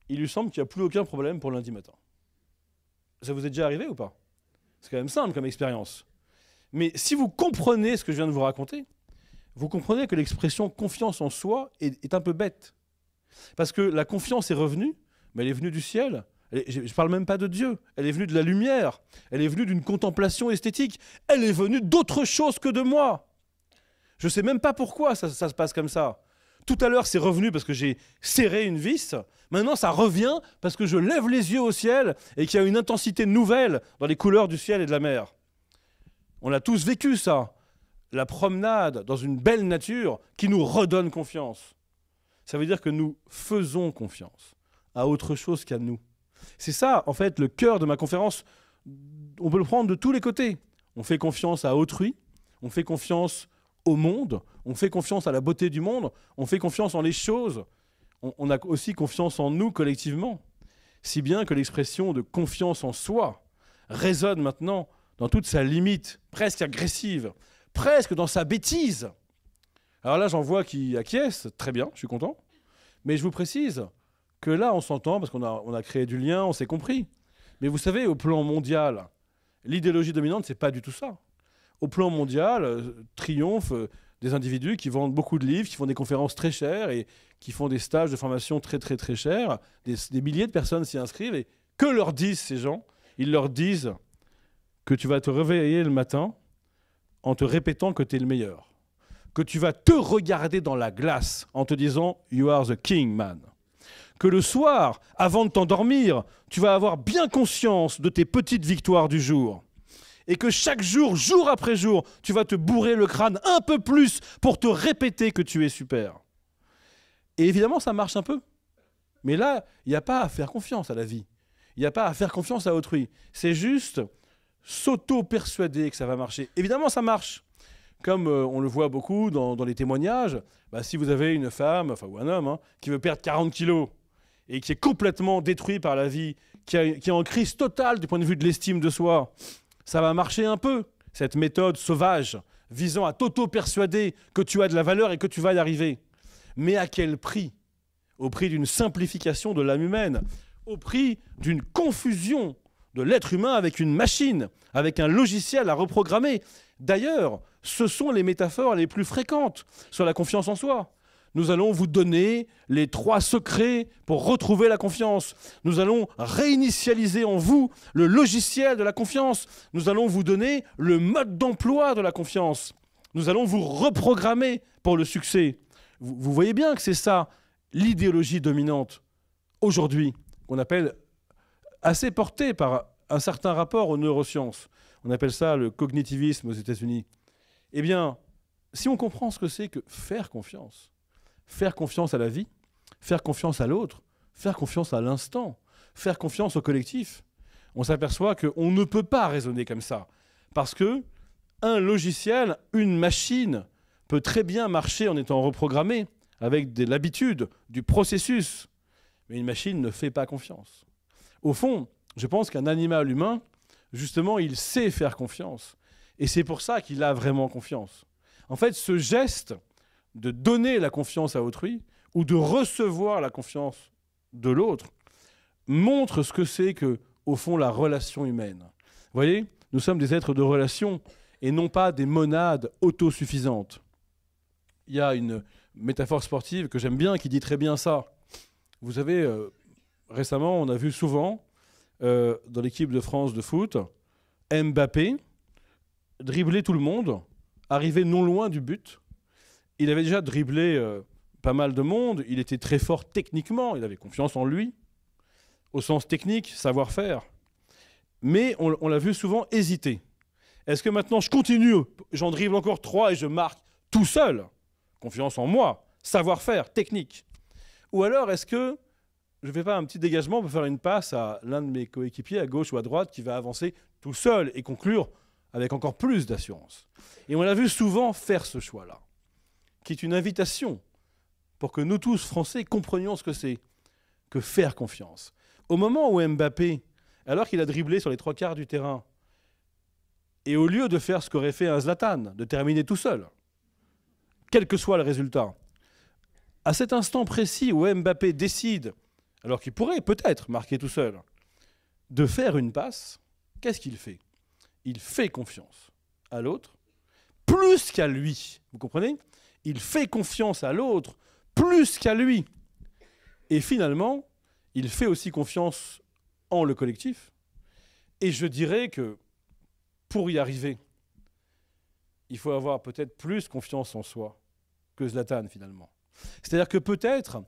il lui semble qu'il n'y a plus aucun problème pour lundi matin. Ça vous est déjà arrivé ou pas C'est quand même simple comme expérience. Mais si vous comprenez ce que je viens de vous raconter, vous comprenez que l'expression confiance en soi est un peu bête. Parce que la confiance est revenue, mais elle est venue du ciel. je ne parle même pas de Dieu. Elle est venue de la lumière. Elle est venue d'une contemplation esthétique. Elle est venue d'autre chose que de moi. Je ne sais même pas pourquoi ça, ça se passe comme ça. Tout à l'heure, c'est revenu parce que j'ai serré une vis. Maintenant, ça revient parce que je lève les yeux au ciel et qu'il y a une intensité nouvelle dans les couleurs du ciel et de la mer. On a tous vécu ça. La promenade dans une belle nature qui nous redonne confiance. Ça veut dire que nous faisons confiance à autre chose qu'à nous. C'est ça, en fait, le cœur de ma conférence. On peut le prendre de tous les côtés. On fait confiance à autrui, on fait confiance au monde, on fait confiance à la beauté du monde, on fait confiance en les choses, on, a aussi confiance en nous collectivement. Si bien que l'expression de confiance en soi résonne maintenant dans toute sa limite, presque agressive, presque dans sa bêtise. Alors là, j'en vois qui acquiescent, très bien, je suis content. Mais je vous précise que là, on s'entend parce qu'on a, créé du lien, on s'est compris. Mais vous savez, au plan mondial, l'idéologie dominante, c'est pas du tout ça. Au plan mondial, euh, triomphe euh, des individus qui vendent beaucoup de livres, qui font des conférences très chères et qui font des stages de formation très très très chers. Des, des milliers de personnes s'y inscrivent et que leur disent ces gens Ils leur disent que tu vas te réveiller le matin en te répétant que tu es le meilleur que tu vas te regarder dans la glace en te disant You are the king, man. Que le soir, avant de t'endormir, tu vas avoir bien conscience de tes petites victoires du jour. Et que chaque jour, jour après jour, tu vas te bourrer le crâne un peu plus pour te répéter que tu es super. Et évidemment, ça marche un peu. Mais là, il n'y a pas à faire confiance à la vie. Il n'y a pas à faire confiance à autrui. C'est juste s'auto-persuader que ça va marcher. Évidemment, ça marche comme euh, on le voit beaucoup dans, les témoignages, bah, si vous avez une femme, ou un homme, hein, qui veut perdre 40 kilos et qui est complètement détruit par la vie, qui, est en crise totale du point de vue de l'estime de soi, ça va marcher un peu, cette méthode sauvage visant à t'auto-persuader que tu as de la valeur et que tu vas y arriver. Mais à quel prix Au prix d'une simplification de l'âme humaine, au prix d'une confusion de l'être humain avec une machine, avec un logiciel à reprogrammer. D'ailleurs, ce sont les métaphores les plus fréquentes sur la confiance en soi. Nous allons vous donner les trois secrets pour retrouver la confiance. Nous allons réinitialiser en vous le logiciel de la confiance. Nous allons vous donner le mode d'emploi de la confiance. Nous allons vous reprogrammer pour le succès. Vous, voyez bien que c'est ça l'idéologie dominante aujourd'hui, qu'on appelle assez portée par un certain rapport aux neurosciences. On appelle ça le cognitivisme aux États-Unis. Eh bien, si on comprend ce que c'est que faire confiance, faire confiance à la vie, faire confiance à l'autre, faire confiance à l'instant, faire confiance au collectif, on s'aperçoit qu'on ne peut pas raisonner comme ça. Parce que un logiciel, une machine peut très bien marcher en étant reprogrammé avec de l'habitude, du processus. Mais une machine ne fait pas confiance. Au fond, je pense qu'un animal humain, justement, il sait faire confiance. Et c'est pour ça qu'il a vraiment confiance. En fait, ce geste de donner la confiance à autrui ou de recevoir la confiance de l'autre montre ce que c'est que, au fond, la relation humaine. Vous voyez, nous sommes des êtres de relation et non pas des monades autosuffisantes. Il y a une métaphore sportive que j'aime bien qui dit très bien ça. Vous savez, euh, récemment, on a vu souvent euh, dans l'équipe de France de foot Mbappé, dribbler tout le monde, arriver non loin du but. Il avait déjà dribblé euh, pas mal de monde, il était très fort techniquement, il avait confiance en lui, au sens technique, savoir-faire. Mais on, l'a vu souvent hésiter. Est-ce que maintenant je continue, j'en dribble encore trois et je marque tout seul Confiance en moi, savoir-faire, technique. Ou alors est-ce que je ne fais pas un petit dégagement pour faire une passe à l'un de mes coéquipiers à gauche ou à droite qui va avancer tout seul et conclure avec encore plus d'assurance. Et on l'a vu souvent faire ce choix-là, qui est une invitation pour que nous tous, Français, comprenions ce que c'est que faire confiance. Au moment où Mbappé, alors qu'il a dribblé sur les trois quarts du terrain, et au lieu de faire ce qu'aurait fait un Zlatan, de terminer tout seul, quel que soit le résultat, à cet instant précis où Mbappé décide, alors qu'il pourrait peut-être marquer tout seul, de faire une passe, qu'est-ce qu'il fait il fait confiance à l'autre plus qu'à lui. Vous comprenez Il fait confiance à l'autre plus qu'à lui. Et finalement, il fait aussi confiance en le collectif. Et je dirais que pour y arriver, il faut avoir peut-être plus confiance en soi que Zlatan finalement. C'est-à-dire que peut-être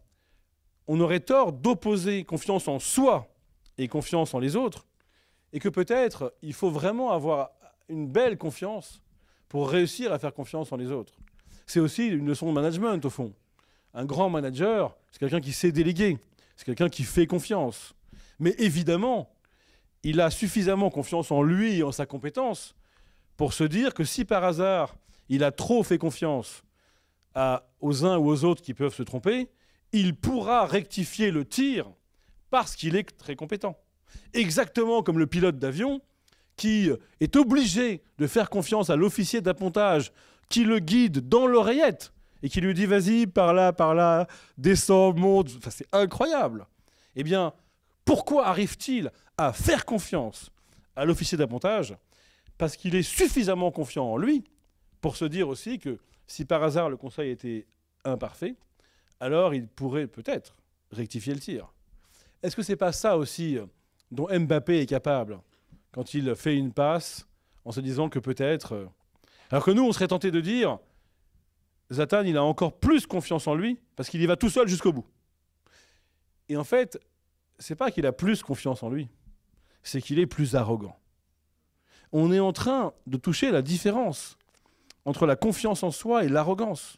on aurait tort d'opposer confiance en soi et confiance en les autres, et que peut-être, il faut vraiment avoir une belle confiance pour réussir à faire confiance en les autres. C'est aussi une leçon de management, au fond. Un grand manager, c'est quelqu'un qui sait déléguer, c'est quelqu'un qui fait confiance. Mais évidemment, il a suffisamment confiance en lui et en sa compétence pour se dire que si par hasard, il a trop fait confiance à, aux uns ou aux autres qui peuvent se tromper, il pourra rectifier le tir parce qu'il est très compétent. Exactement comme le pilote d'avion qui euh, est obligé de faire confiance à l'officier d'appontage qui le guide dans l'oreillette et qui lui dit vas-y par là, par là, descends, monte. c'est incroyable. Eh bien, pourquoi arrive-t-il à faire confiance à l'officier d'appontage Parce qu'il est suffisamment confiant en lui pour se dire aussi que si par hasard le conseil était imparfait, alors il pourrait peut-être rectifier le tir. Est-ce que c'est pas ça aussi euh, dont Mbappé est capable quand il fait une passe en se disant que peut-être. Euh, alors que nous, on serait tenté de dire Zatan, il a encore plus confiance en lui parce qu'il y va tout seul jusqu'au bout. Et en fait, c'est pas qu'il a plus confiance en lui, c'est qu'il est plus arrogant. On est en train de toucher la différence entre la confiance en soi et l'arrogance.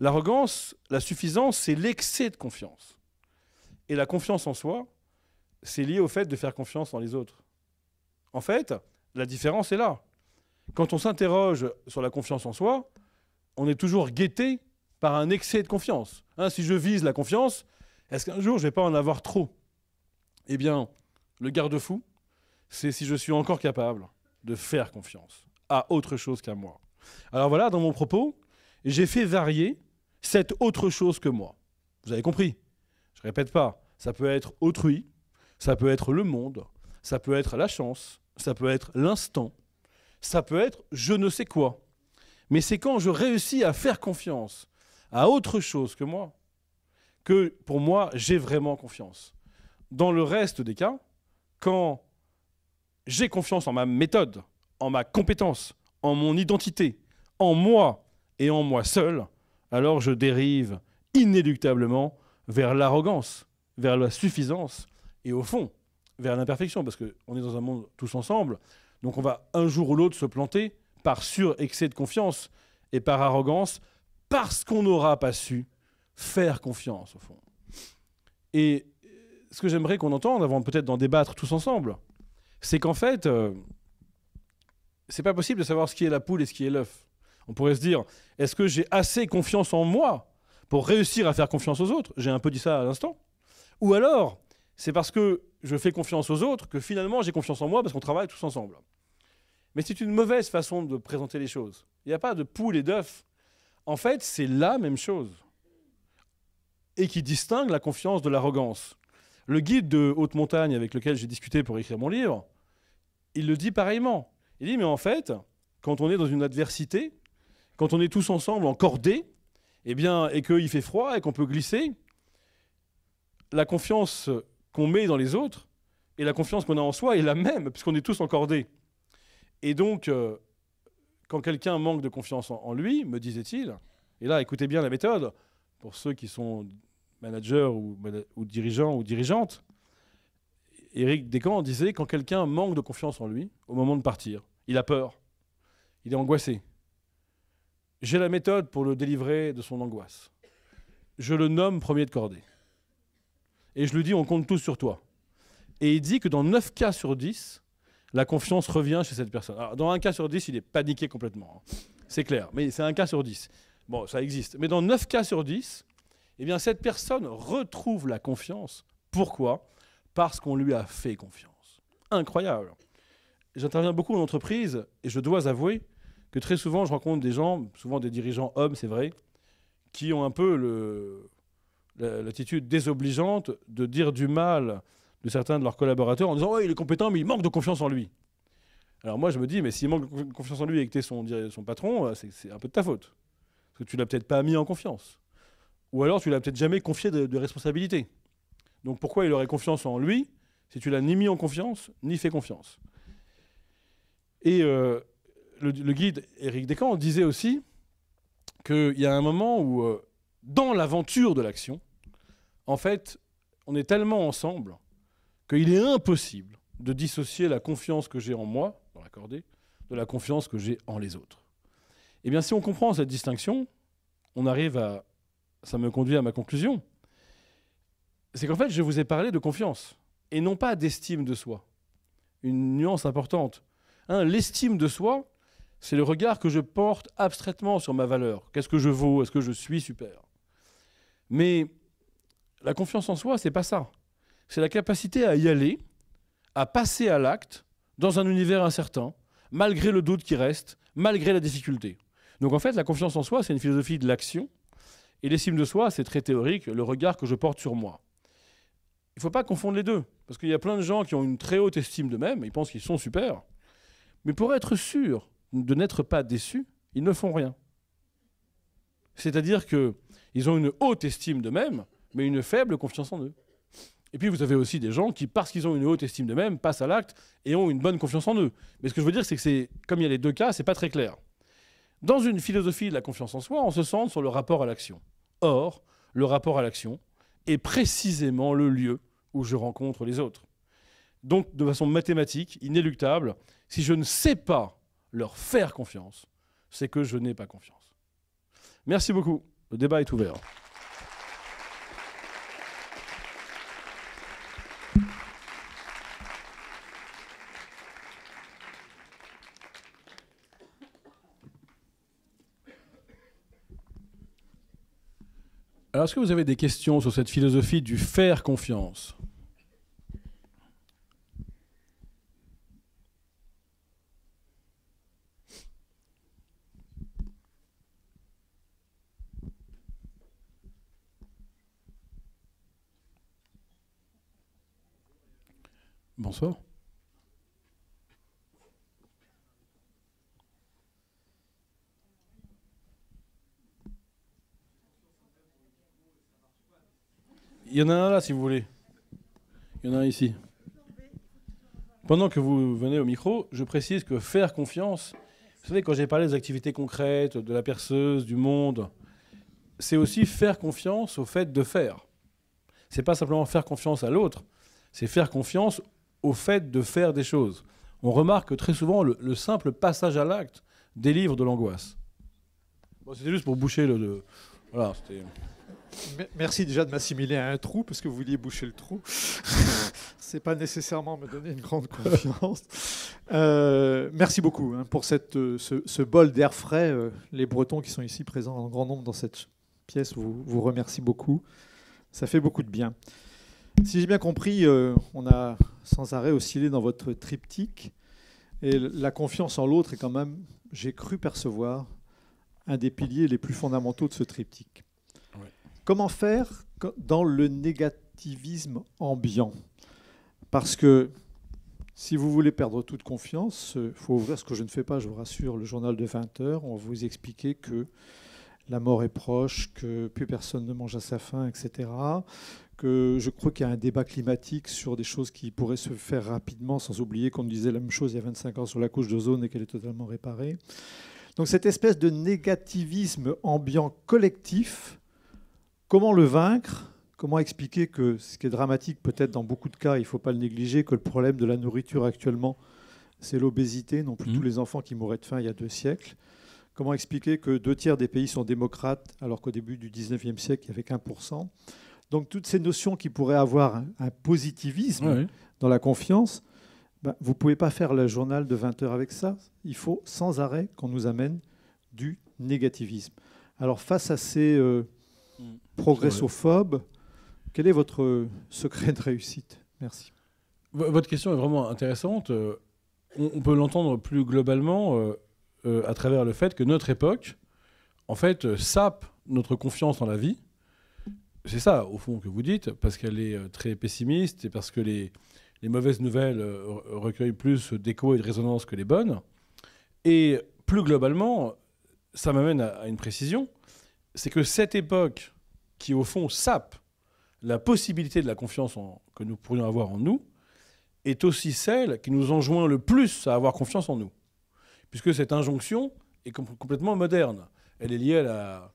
L'arrogance, la suffisance, c'est l'excès de confiance. Et la confiance en soi, c'est lié au fait de faire confiance en les autres. En fait, la différence est là. Quand on s'interroge sur la confiance en soi, on est toujours guetté par un excès de confiance. Hein, si je vise la confiance, est-ce qu'un jour je ne vais pas en avoir trop Eh bien, le garde-fou, c'est si je suis encore capable de faire confiance à autre chose qu'à moi. Alors voilà, dans mon propos, j'ai fait varier cette autre chose que moi. Vous avez compris Je répète pas, ça peut être autrui, ça peut être le monde, ça peut être la chance, ça peut être l'instant, ça peut être je ne sais quoi. Mais c'est quand je réussis à faire confiance à autre chose que moi, que pour moi, j'ai vraiment confiance. Dans le reste des cas, quand j'ai confiance en ma méthode, en ma compétence, en mon identité, en moi et en moi seul, alors je dérive inéluctablement vers l'arrogance, vers la suffisance, et au fond vers l'imperfection, parce qu'on est dans un monde tous ensemble, donc on va un jour ou l'autre se planter par surexcès de confiance et par arrogance, parce qu'on n'aura pas su faire confiance, au fond. Et ce que j'aimerais qu'on entende, avant peut-être d'en débattre tous ensemble, c'est qu'en fait, euh, c'est pas possible de savoir ce qui est la poule et ce qui est l'œuf. On pourrait se dire, est-ce que j'ai assez confiance en moi pour réussir à faire confiance aux autres J'ai un peu dit ça à l'instant. Ou alors, c'est parce que je fais confiance aux autres que finalement j'ai confiance en moi parce qu'on travaille tous ensemble. Mais c'est une mauvaise façon de présenter les choses. Il n'y a pas de poule et d'œuf. En fait, c'est la même chose. Et qui distingue la confiance de l'arrogance. Le guide de haute montagne avec lequel j'ai discuté pour écrire mon livre, il le dit pareillement. Il dit, mais en fait, quand on est dans une adversité, quand on est tous ensemble en cordée, eh bien, et qu'il fait froid et qu'on peut glisser, la confiance qu'on met dans les autres et la confiance qu'on a en soi est la même, puisqu'on est tous encordés. Et donc, euh, quand quelqu'un manque de confiance en, lui, me disait-il, et là, écoutez bien la méthode, pour ceux qui sont managers ou, ou dirigeants ou dirigeantes, Éric Descamps disait quand quelqu'un manque de confiance en lui, au moment de partir, il a peur, il est angoissé. J'ai la méthode pour le délivrer de son angoisse. Je le nomme premier de cordée et je lui dis on compte tous sur toi. Et il dit que dans 9 cas sur 10, la confiance revient chez cette personne. Alors, dans un cas sur 10, il est paniqué complètement. Hein. C'est clair, mais c'est un cas sur 10. Bon, ça existe. Mais dans 9 cas sur 10, eh bien, cette personne retrouve la confiance. Pourquoi Parce qu'on lui a fait confiance. Incroyable. J'interviens beaucoup en entreprise et je dois avouer que très souvent, je rencontre des gens, souvent des dirigeants hommes, c'est vrai, qui ont un peu le, l'attitude désobligeante de dire du mal de certains de leurs collaborateurs en disant Ouais, il est compétent, mais il manque de confiance en lui. Alors moi, je me dis Mais s'il manque de confiance en lui et que tu es son, son patron, euh, c'est un peu de ta faute. Parce que tu l'as peut-être pas mis en confiance. Ou alors tu l'as peut-être jamais confié de, responsabilité. Donc pourquoi il aurait confiance en lui si tu l'as ni mis en confiance, ni fait confiance Et euh, le, guide Éric Descamps disait aussi qu'il y a un moment où euh, dans l'aventure de l'action, en fait, on est tellement ensemble qu'il est impossible de dissocier la confiance que j'ai en moi, dans l'accordé, de la confiance que j'ai en les autres. Eh bien, si on comprend cette distinction, on arrive à... Ça me conduit à ma conclusion. C'est qu'en fait, je vous ai parlé de confiance, et non pas d'estime de soi. Une nuance importante. Hein, l'estime de soi, c'est le regard que je porte abstraitement sur ma valeur. Qu'est-ce que je vaux Est-ce que je suis super mais la confiance en soi, c'est pas ça. C'est la capacité à y aller, à passer à l'acte dans un univers incertain, malgré le doute qui reste, malgré la difficulté. Donc en fait, la confiance en soi, c'est une philosophie de l'action. Et l'estime de soi, c'est très théorique, le regard que je porte sur moi. Il ne faut pas confondre les deux, parce qu'il y a plein de gens qui ont une très haute estime d'eux-mêmes, ils pensent qu'ils sont super. Mais pour être sûr de n'être pas déçus, ils ne font rien. C'est-à-dire qu'ils ont une haute estime d'eux-mêmes, mais une faible confiance en eux. Et puis vous avez aussi des gens qui, parce qu'ils ont une haute estime d'eux-mêmes, passent à l'acte et ont une bonne confiance en eux. Mais ce que je veux dire, c'est que c'est, comme il y a les deux cas, ce n'est pas très clair. Dans une philosophie de la confiance en soi, on se centre sur le rapport à l'action. Or, le rapport à l'action est précisément le lieu où je rencontre les autres. Donc, de façon mathématique, inéluctable, si je ne sais pas leur faire confiance, c'est que je n'ai pas confiance. Merci beaucoup. Le débat est ouvert. Alors, est-ce que vous avez des questions sur cette philosophie du faire confiance Bonsoir. Il y en a un là si vous voulez. Il y en a un ici. Pendant que vous venez au micro, je précise que faire confiance, vous savez, quand j'ai parlé des activités concrètes, de la perceuse, du monde, c'est aussi faire confiance au fait de faire. C'est pas simplement faire confiance à l'autre, c'est faire confiance au fait de faire des choses. On remarque très souvent le, simple passage à l'acte délivre de l'angoisse. c'était juste pour boucher le. Voilà, c'était. Merci déjà de m'assimiler à un trou, parce que vous vouliez boucher le trou. [LAUGHS] C'est pas nécessairement me donner une grande confiance. Euh, merci beaucoup hein, pour euh, ce, bol d'air frais. Euh, les Bretons qui sont ici présents en grand nombre dans cette pièce vous, vous remercie beaucoup. Ça fait beaucoup de bien. Si j'ai bien compris, euh, on a sans arrêt oscillé dans votre triptyque. Et la confiance en l'autre est quand même, j'ai cru percevoir, un des piliers les plus fondamentaux de ce triptyque. Comment faire dans le négativisme ambiant Parce que si vous voulez perdre toute confiance, il euh, faut ouvrir ce que je ne fais pas, je vous rassure, le journal de 20 heures. On vous expliquer que la mort est proche, que plus personne ne mange à sa faim, etc que je crois qu'il y a un débat climatique sur des choses qui pourraient se faire rapidement, sans oublier qu'on disait la même chose il y a 25 ans sur la couche d'ozone et qu'elle est totalement réparée. Donc cette espèce de négativisme ambiant collectif, comment le vaincre Comment expliquer que ce qui est dramatique, peut-être dans beaucoup de cas, il ne faut pas le négliger, que le problème de la nourriture actuellement, c'est l'obésité, non plus mmh. tous les enfants qui mouraient de faim il y a deux siècles. Comment expliquer que deux tiers des pays sont démocrates alors qu'au début du 19e siècle, il n'y avait qu'un pour cent donc toutes ces notions qui pourraient avoir un, positivisme dans la confiance, ben, vous ne pouvez pas faire le journal de 20 heures avec ça. Il faut sans arrêt qu'on nous amène du négativisme. Alors face à ces euh, mm. progressophobes, quel est votre secret de réussite Merci. Votre question est vraiment intéressante. Euh, on, peut l'entendre plus globalement euh, à travers le fait que notre époque, en fait, sape notre confiance en la vie c'est ça, au fond, que vous dites, parce qu'elle est euh, très pessimiste et parce que les, les mauvaises nouvelles euh, recueillent plus d'écho et de résonance que les bonnes. Et plus globalement, ça m'amène à, une précision, c'est que cette époque qui, au fond, sape la possibilité de la confiance en, que nous pourrions avoir en nous, est aussi celle qui nous enjoint le plus à avoir confiance en nous. Puisque cette injonction est complètement moderne. Elle est liée à la,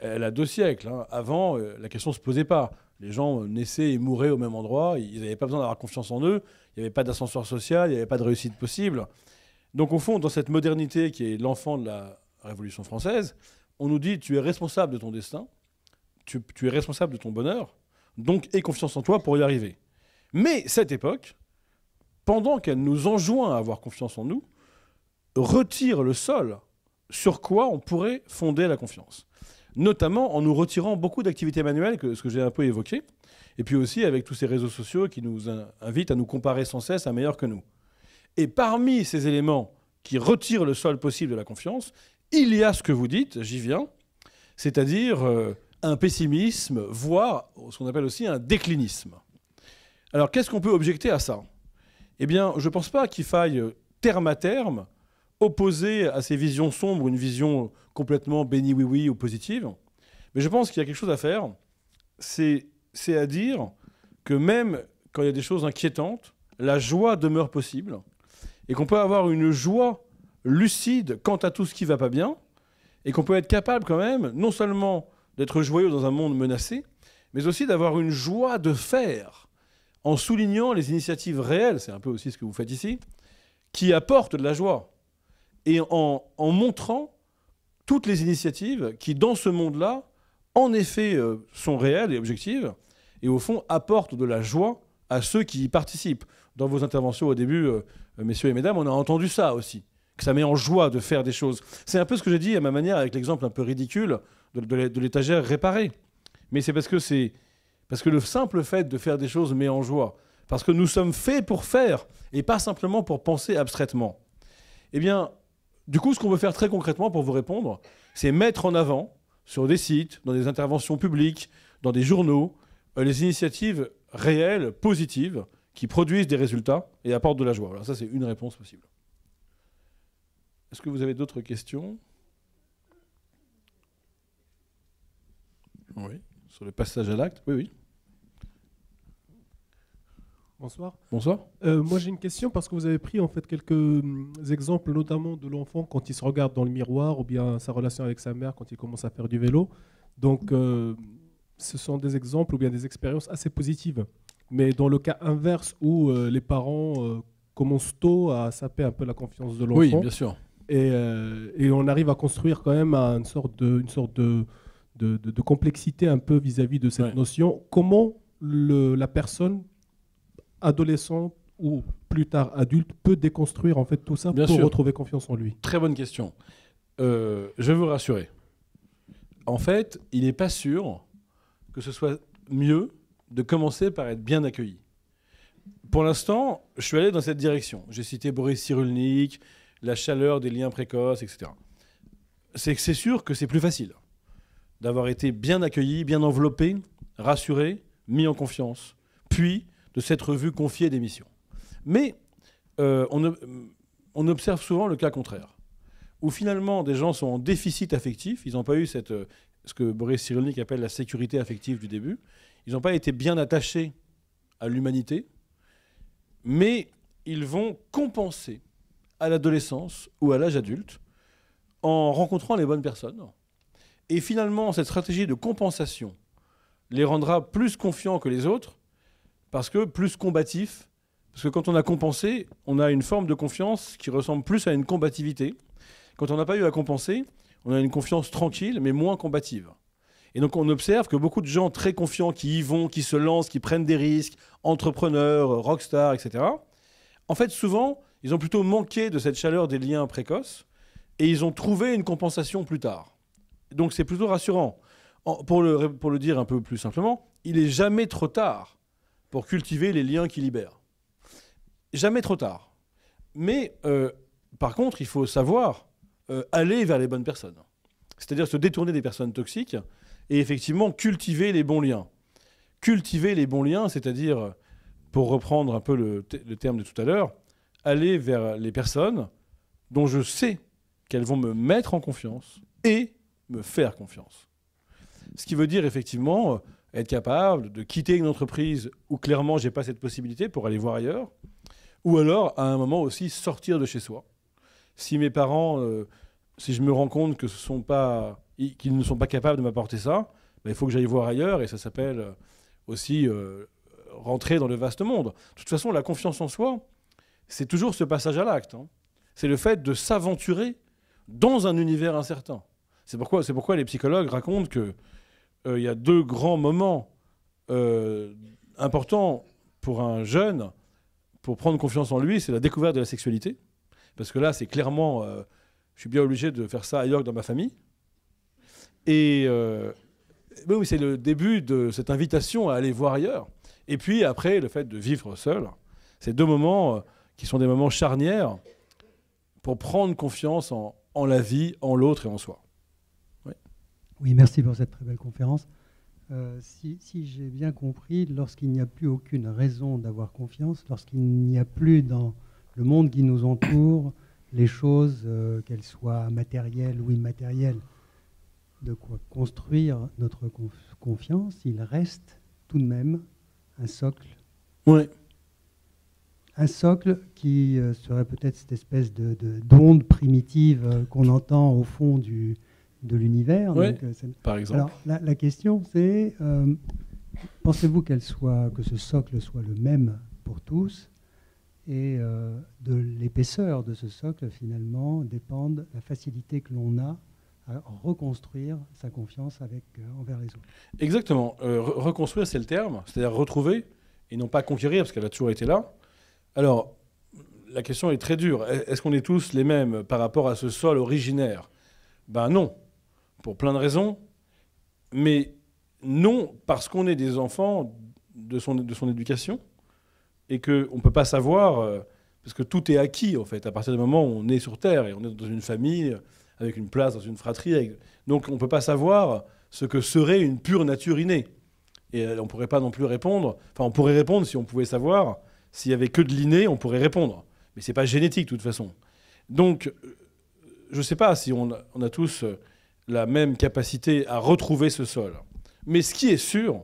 elle a deux siècles. Hein. Avant, euh, la question ne se posait pas. Les gens naissaient et mouraient au même endroit. Ils n'avaient pas besoin d'avoir confiance en eux. Il n'y avait pas d'ascenseur social. Il n'y avait pas de réussite possible. Donc, au fond, dans cette modernité qui est l'enfant de la Révolution française, on nous dit tu es responsable de ton destin. Tu, tu es responsable de ton bonheur. Donc, aie confiance en toi pour y arriver. Mais cette époque, pendant qu'elle nous enjoint à avoir confiance en nous, retire le sol sur quoi on pourrait fonder la confiance notamment en nous retirant beaucoup d'activités manuelles, que, ce que j'ai un peu évoqué, et puis aussi avec tous ces réseaux sociaux qui nous invitent à nous comparer sans cesse à meilleur que nous. Et parmi ces éléments qui retirent le sol possible de la confiance, il y a ce que vous dites, j'y viens, c'est-à-dire euh, un pessimisme, voire ce qu'on appelle aussi un déclinisme. Alors qu'est-ce qu'on peut objecter à ça Eh bien, je ne pense pas qu'il faille euh, terme à terme opposer à ces visions sombres une vision complètement béni oui-oui ou positive. Mais je pense qu'il y a quelque chose à faire. C'est à dire que même quand il y a des choses inquiétantes, la joie demeure possible et qu'on peut avoir une joie lucide quant à tout ce qui va pas bien et qu'on peut être capable quand même non seulement d'être joyeux dans un monde menacé, mais aussi d'avoir une joie de faire en soulignant les initiatives réelles, c'est un peu aussi ce que vous faites ici, qui apportent de la joie et en montrant toutes les initiatives qui, dans ce monde-là, en effet, euh, sont réelles et objectives, et au fond, apportent de la joie à ceux qui y participent. Dans vos interventions au début, euh, euh, messieurs et mesdames, on a entendu ça aussi, que ça met en joie de faire des choses. C'est un peu ce que j'ai dit à ma manière avec l'exemple un peu ridicule de, l'étagère réparée. Mais c'est parce que c'est parce que le simple fait de faire des choses met en joie, parce que nous sommes faits pour faire et pas simplement pour penser abstraitement. Eh bien, du coup, ce qu'on veut faire très concrètement pour vous répondre, c'est mettre en avant sur des sites, dans des interventions publiques, dans des journaux, euh, les initiatives réelles, positives, qui produisent des résultats et apportent de la joie. Alors ça, c'est une réponse possible. Est-ce que vous avez d'autres questions Oui, sur le passage à l'acte. Oui, oui. Bonsoir. Bonsoir. Euh, moi j'ai une question parce que vous avez pris en fait quelques hum, exemples notamment de l'enfant quand il se regarde dans le miroir ou bien sa relation avec sa mère quand il commence à faire du vélo. Donc euh, ce sont des exemples ou bien des expériences assez positives. Mais dans le cas inverse où euh, les parents commencent tôt à saper un peu la confiance de l'enfant. bien sûr. Et, on arrive à construire quand même une sorte de, complexité un peu vis-à-vis de cette notion. Comment la personne adolescent ou plus tard adulte peut déconstruire en fait tout ça pour retrouver confiance en lui Très bonne question. Euh, je vais vous rassurer. En fait, il n'est pas sûr que ce soit mieux de commencer par être bien accueilli. Pour l'instant, je suis allé dans cette direction. J'ai cité Boris Cyrulnik, la chaleur des liens précoces, etc. C'est sûr que c'est plus facile d'avoir été bien accueilli, bien enveloppé, rassuré, mis en confiance, puis de cette revue confiée missions, Mais euh, on, on, observe souvent le cas contraire, où finalement des gens sont en déficit affectif, ils n'ont pas eu cette, euh, ce que Boris Cyrulnik appelle la sécurité affective du début, ils n'ont pas été bien attachés à l'humanité, mais ils vont compenser à l'adolescence ou à l'âge adulte en rencontrant les bonnes personnes. Et finalement, cette stratégie de compensation les rendra plus confiants que les autres parce que plus combatif, parce que quand on a compensé, on a une forme de confiance qui ressemble plus à une combativité. Quand on n'a pas eu à compenser, on a une confiance tranquille, mais moins combative. Et donc on observe que beaucoup de gens très confiants qui y vont, qui se lancent, qui prennent des risques, entrepreneurs, rockstars, etc., en fait souvent, ils ont plutôt manqué de cette chaleur des liens précoces et ils ont trouvé une compensation plus tard. Donc c'est plutôt rassurant. pour, pour le dire un peu plus simplement, il n'est jamais trop tard pour cultiver les liens qui libèrent. Jamais trop tard. Mais euh, par contre, il faut savoir euh, aller vers les bonnes personnes. C'est-à-dire se détourner des personnes toxiques et effectivement cultiver les bons liens. Cultiver les bons liens, c'est-à-dire, pour reprendre un peu le terme de tout à l'heure, aller vers les personnes dont je sais qu'elles vont me mettre en confiance et me faire confiance. Ce qui veut dire effectivement euh, être capable de quitter une entreprise où clairement j'ai pas cette possibilité pour aller voir ailleurs, ou alors à un moment aussi sortir de chez soi. Si mes parents, euh, si je me rends compte que ce sont pas, qu'ils ne sont pas capables de m'apporter ça, ben, il faut que j'aille voir ailleurs et ça s'appelle euh, aussi euh, rentrer dans le vaste monde. De toute façon, la confiance en soi, c'est toujours ce passage à l'acte. Hein. C'est le fait de s'aventurer dans un univers incertain. C'est pourquoi, c'est pourquoi les psychologues racontent que euh, il y a deux grands moments euh, importants pour un jeune pour prendre confiance en lui, c'est la découverte de la sexualité. Parce que là, c'est clairement, euh, je suis bien obligé de faire ça ailleurs dans ma famille. Et oui, c'est le début de cette invitation à aller voir ailleurs. Et puis après, le fait de vivre seul. Ces deux moments qui sont des moments charnières pour prendre confiance en la vie, en l'autre et en soi. Oui, merci pour cette très belle conférence. Euh, si, j'ai bien compris, lorsqu'il n'y a plus aucune raison d'avoir confiance, lorsqu'il n'y a plus dans le monde qui nous entoure les choses, euh, qu'elles soient matérielles ou immatérielles, de quoi construire notre confiance, il reste tout de même un socle. Oui. Un socle qui euh, serait peut-être cette espèce de d'onde primitive qu'on entend au fond du, de l'univers. Euh, par exemple. la, question, c'est euh, pensez-vous qu'elle soit, que ce socle soit le même pour tous et euh, de l'épaisseur de ce socle, finalement, dépend la facilité que l'on a à reconstruire sa confiance avec, envers les autres. Exactement. reconstruire, c'est le terme, c'est-à-dire retrouver et non pas conquérir, parce qu'elle a toujours été là. Alors, la question est très dure. Est-ce qu'on est tous les mêmes par rapport à ce sol originaire Ben non pour plein de raisons, mais non parce qu'on est des enfants de son, de son éducation et qu'on ne peut pas savoir, euh, parce que tout est acquis en fait, à partir du moment où on est sur Terre et on est dans une famille, avec une place, dans une fratrie. Donc on ne peut pas savoir ce que serait une pure nature innée. Et euh, on ne pourrait pas non plus répondre, enfin on pourrait répondre si on pouvait savoir, s'il y avait que de l'inné, on pourrait répondre. Mais ce n'est pas génétique de toute façon. Donc euh, je ne sais pas si on a, tous la même capacité à retrouver ce sol. Mais ce qui est sûr,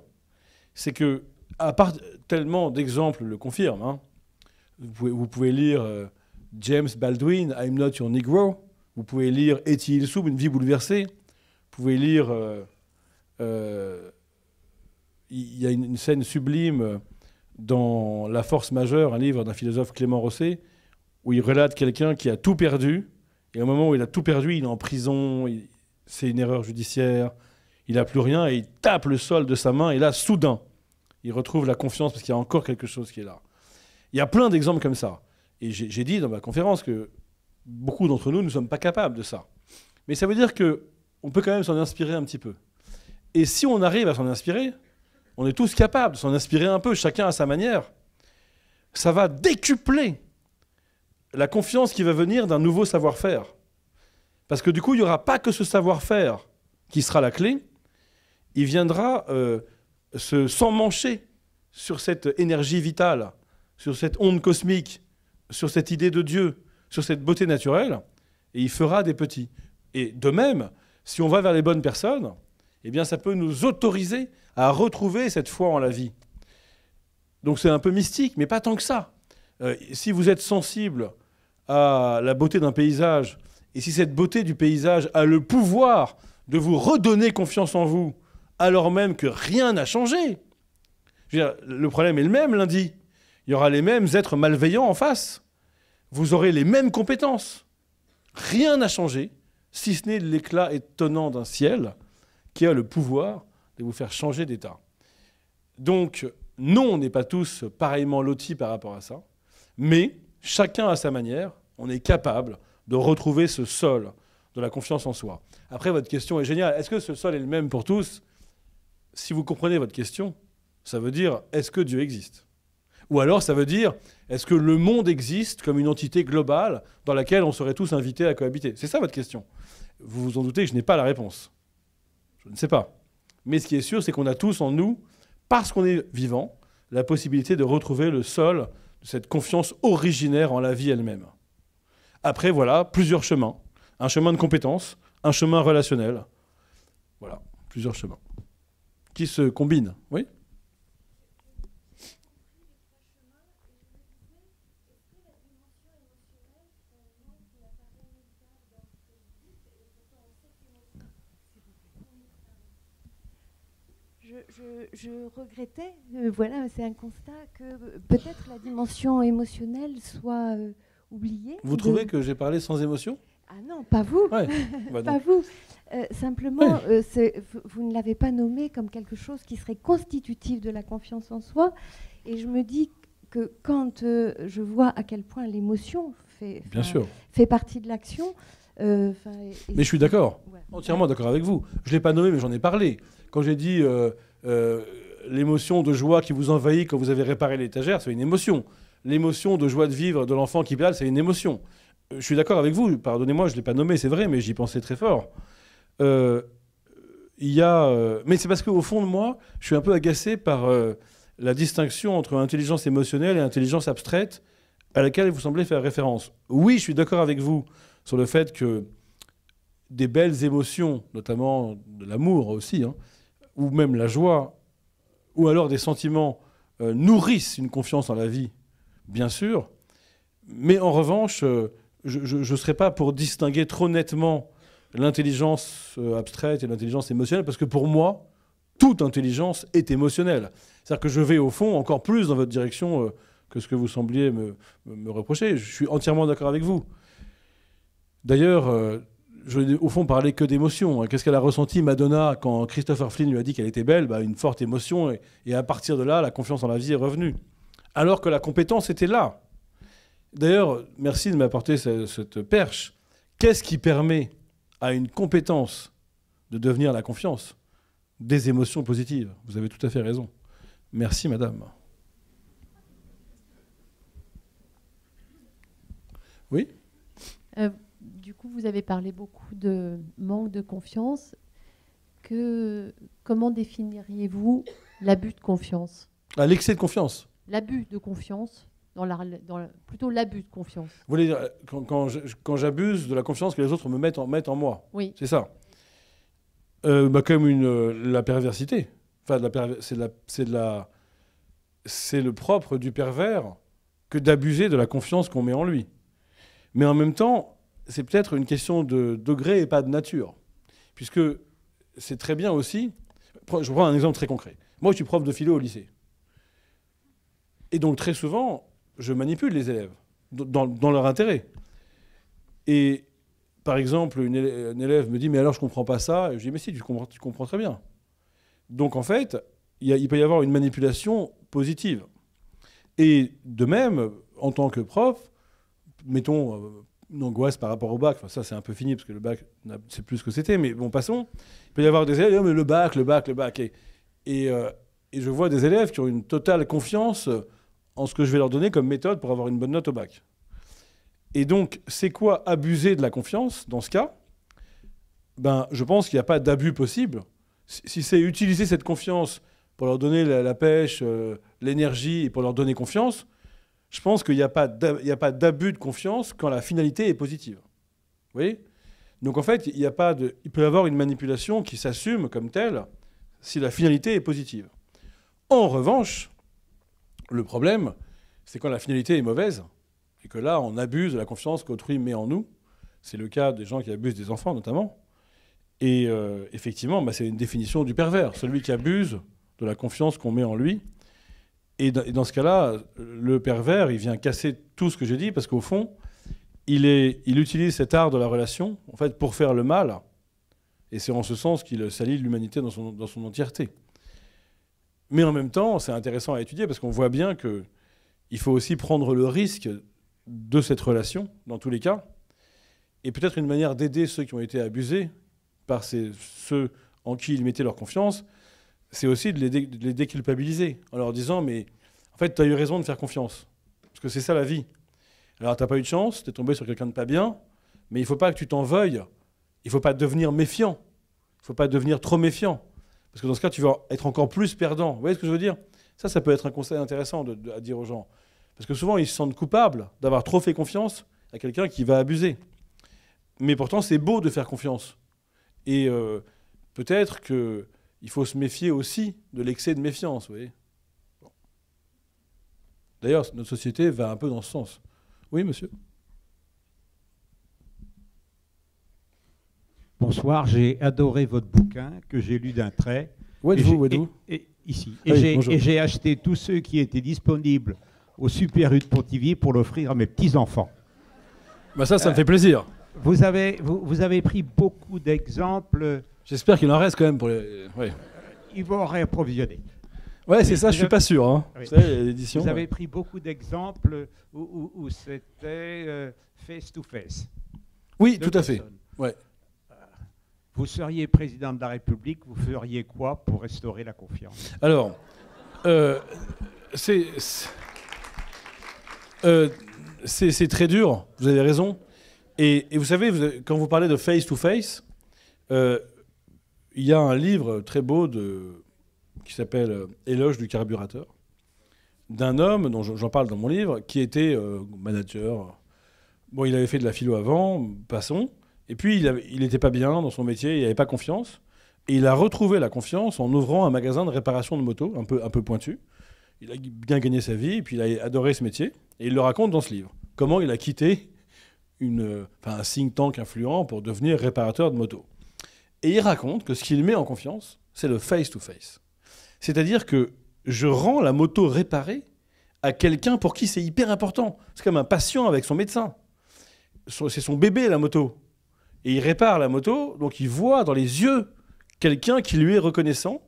c'est que, à part tellement d'exemples le confirme, hein, vous, pouvez, lire euh, James Baldwin, I'm Not Your Negro, vous pouvez lire Il Soub, Une vie bouleversée, vous pouvez lire... Euh, euh, il y a une, scène sublime dans La Force majeure, un livre d'un philosophe Clément Rosset, où il relate quelqu'un qui a tout perdu, et au moment où il a tout perdu, il est en prison, il, c'est une erreur judiciaire, il n'a plus rien et il tape le sol de sa main et là, soudain, il retrouve la confiance parce qu'il y a encore quelque chose qui est là. Il y a plein d'exemples comme ça. Et j'ai dit dans ma conférence que beaucoup d'entre nous ne sommes pas capables de ça. Mais ça veut dire que on peut quand même s'en inspirer un petit peu. Et si on arrive à s'en inspirer, on est tous capables de s'en inspirer un peu, chacun à sa manière. Ça va décupler la confiance qui va venir d'un nouveau savoir-faire. Parce que du coup, il n'y aura pas que ce savoir-faire qui sera la clé. Il viendra euh, s'emmancher sur cette énergie vitale, sur cette onde cosmique, sur cette idée de Dieu, sur cette beauté naturelle, et il fera des petits. Et de même, si on va vers les bonnes personnes, eh bien ça peut nous autoriser à retrouver cette foi en la vie. Donc c'est un peu mystique, mais pas tant que ça. Euh, si vous êtes sensible à la beauté d'un paysage, et si cette beauté du paysage a le pouvoir de vous redonner confiance en vous, alors même que rien n'a changé, le problème est le même lundi. Il y aura les mêmes êtres malveillants en face. Vous aurez les mêmes compétences. Rien n'a changé, si ce n'est l'éclat étonnant d'un ciel qui a le pouvoir de vous faire changer d'état. Donc, non, on n'est pas tous pareillement lotis par rapport à ça, mais chacun à sa manière, on est capable de retrouver ce sol de la confiance en soi. Après, votre question est géniale. Est-ce que ce sol est le même pour tous Si vous comprenez votre question, ça veut dire est-ce que Dieu existe Ou alors ça veut dire est-ce que le monde existe comme une entité globale dans laquelle on serait tous invités à cohabiter C'est ça votre question. Vous vous en doutez, que je n'ai pas la réponse. Je ne sais pas. Mais ce qui est sûr, c'est qu'on a tous en nous, parce qu'on est vivant, la possibilité de retrouver le sol de cette confiance originaire en la vie elle-même. Après, voilà, plusieurs chemins. Un chemin de compétences, un chemin relationnel. Voilà, plusieurs chemins. Qui se combinent, oui Je, je, regrettais, euh, voilà, c'est un constat, que euh, peut-être la dimension émotionnelle soit euh, vous trouvez que j'ai parlé sans émotion Ah non, pas vous. [LAUGHS] Bah pas vous. Euh, simplement, euh, vous, ne l'avez pas nommé comme quelque chose qui serait constitutif de la confiance en soi. Et je me dis que quand euh, je vois à quel point l'émotion fait, fait partie de l'action. mais je suis d'accord, entièrement d'accord avec vous. Je ne l'ai pas nommé, mais j'en ai parlé. Quand j'ai dit l'émotion de joie qui vous envahit quand vous avez réparé l'étagère, c'est une émotion l'émotion de joie de vivre de l'enfant qui pédale, c'est une émotion. Euh, je suis d'accord avec vous, pardonnez-moi, je ne l'ai pas nommé, c'est vrai, mais j'y pensais très fort. Euh, il y a, euh, mais c'est parce qu'au fond de moi, je suis un peu agacé par la distinction entre intelligence émotionnelle et intelligence abstraite à laquelle vous semblez faire référence. Oui, je suis d'accord avec vous sur le fait que des belles émotions, notamment de l'amour aussi, hein, ou même la joie, ou alors des sentiments, nourrissent une confiance en la vie bien sûr. Mais en revanche, euh, je ne serais pas pour distinguer trop nettement l'intelligence euh, abstraite et l'intelligence émotionnelle, parce que pour moi, toute intelligence est émotionnelle. C'est-à-dire que je vais au fond encore plus dans votre direction euh, que ce que vous sembliez me, reprocher. Je suis entièrement d'accord avec vous. D'ailleurs, je n'ai au fond parler que d'émotion. Hein. Qu'est-ce qu'elle a ressenti Madonna quand Christopher Flynn lui a dit qu'elle était belle bah, Une forte émotion, et à partir de là, la confiance en la vie est revenue alors que la compétence était là. D'ailleurs, merci de m'apporter cette perche. Qu'est-ce qui permet à une compétence de devenir la confiance Des émotions positives. Vous avez tout à fait raison. Merci, madame. Oui euh, Du coup, vous avez parlé beaucoup de manque de confiance. Que, comment définiriez-vous l'abus de confiance ah, L'excès de confiance l'abus de confiance dans la, dans plutôt l'abus de confiance. Vous voulez dire, euh, quand, quand j'abuse de la confiance que les autres me mettent en, en moi Oui. C'est ça. Euh, bah, comme une, euh, la perversité. Enfin, c'est c'est le propre du pervers que d'abuser de la confiance qu'on met en lui. Mais en même temps, c'est peut-être une question de degré et pas de nature. Puisque c'est très bien aussi. Je prends un exemple très concret. Moi, je suis prof de philo au lycée. Et donc très souvent, je manipule les élèves dans, leur intérêt. Et par exemple, une élève, me dit, mais alors je comprends pas ça. Et je dis, mais si, tu comprends, tu comprends très bien. Donc en fait, il, peut y avoir une manipulation positive. Et de même, en tant que prof, mettons euh, une angoisse par rapport au bac, enfin, ça c'est un peu fini parce que le bac, c'est plus ce que c'était, mais bon, passons. Il peut y avoir des élèves, disent ah, « mais le bac, le bac, le bac. Et, euh, et, je vois des élèves qui ont une totale confiance en ce que je vais leur donner comme méthode pour avoir une bonne note au bac. Et donc, c'est quoi abuser de la confiance dans ce cas ben, Je pense qu'il n'y a pas d'abus possible. Si c'est utiliser cette confiance pour leur donner la, pêche, euh, l'énergie et pour leur donner confiance, je pense qu'il n'y a pas d'abus de confiance quand la finalité est positive. Vous voyez Donc en fait, il, a pas de, il peut y avoir une manipulation qui s'assume comme telle si la finalité est positive. En revanche, le problème, c'est quand la finalité est mauvaise et que là, on abuse de la confiance qu'autrui met en nous. C'est le cas des gens qui abusent des enfants, notamment. Et euh, effectivement, bah, c'est une définition du pervers, celui qui abuse de la confiance qu'on met en lui. Et, dans ce cas-là, le pervers, il vient casser tout ce que j'ai dit parce qu'au fond, il, utilise cet art de la relation en fait pour faire le mal. Et c'est en ce sens qu'il salit l'humanité dans son entièreté. Mais en même temps, c'est intéressant à étudier parce qu'on voit bien que il faut aussi prendre le risque de cette relation, dans tous les cas, et peut-être une manière d'aider ceux qui ont été abusés par ceux en qui ils mettaient leur confiance, c'est aussi de les, de les, déculpabiliser en leur disant mais en fait, tu as eu raison de faire confiance, parce que c'est ça la vie. Alors, tu n'as pas eu de chance, tu es tombé sur quelqu'un de pas bien, mais il ne faut pas que tu t'en veuilles, il ne faut pas devenir méfiant, il ne faut pas devenir trop méfiant. Parce que dans ce cas, tu vas être encore plus perdant. Vous voyez ce que je veux dire Ça, ça peut être un conseil intéressant de, à dire aux gens. Parce que souvent, ils se sentent coupables d'avoir trop fait confiance à quelqu'un qui va abuser. Mais pourtant, c'est beau de faire confiance. Et euh, peut-être qu'il faut se méfier aussi de l'excès de méfiance, vous voyez. D'ailleurs, notre société va un peu dans ce sens. Oui, monsieur Bonsoir, j'ai adoré votre bouquin que j'ai lu d'un trait. Où êtes-vous Ici. Et j'ai acheté tous ceux qui étaient disponibles au Super U de Pontivy pour l'offrir à mes petits-enfants. Bah ça, ça me euh, fait plaisir. Vous avez, vous, avez pris beaucoup d'exemples. J'espère qu'il en reste quand même pour euh, Ils vont réapprovisionner. Ouais, c'est ça, je suis pas sûr. Hein. vous avez pris beaucoup d'exemples où, c'était euh, face to face. Oui, tout à fait. Ouais. Vous seriez président de la République, vous feriez quoi pour restaurer la confiance Alors, euh, euh, c'est très dur, vous avez raison. Et, vous savez, quand vous parlez de face-to-face, euh, il y a un livre très beau qui s'appelle Éloge du carburateur, d'un homme, dont j'en parle dans mon livre, qui était manager. Bon, il avait fait de la philo avant, passons. Et puis, il n'était pas bien dans son métier, il n'avait pas confiance. Et il a retrouvé la confiance en ouvrant un magasin de réparation de moto, un peu, un peu pointu. Il a bien gagné sa vie, et puis il a adoré ce métier. Et il le raconte dans ce livre. Comment il a quitté une, un think tank influent pour devenir réparateur de moto. Et il raconte que ce qu'il met en confiance, c'est le face-to-face. C'est-à-dire que je rends la moto réparée à quelqu'un pour qui c'est hyper important. C'est comme un patient avec son médecin. C'est son bébé, la moto. Et il répare la moto, donc il voit dans les yeux quelqu'un qui lui est reconnaissant.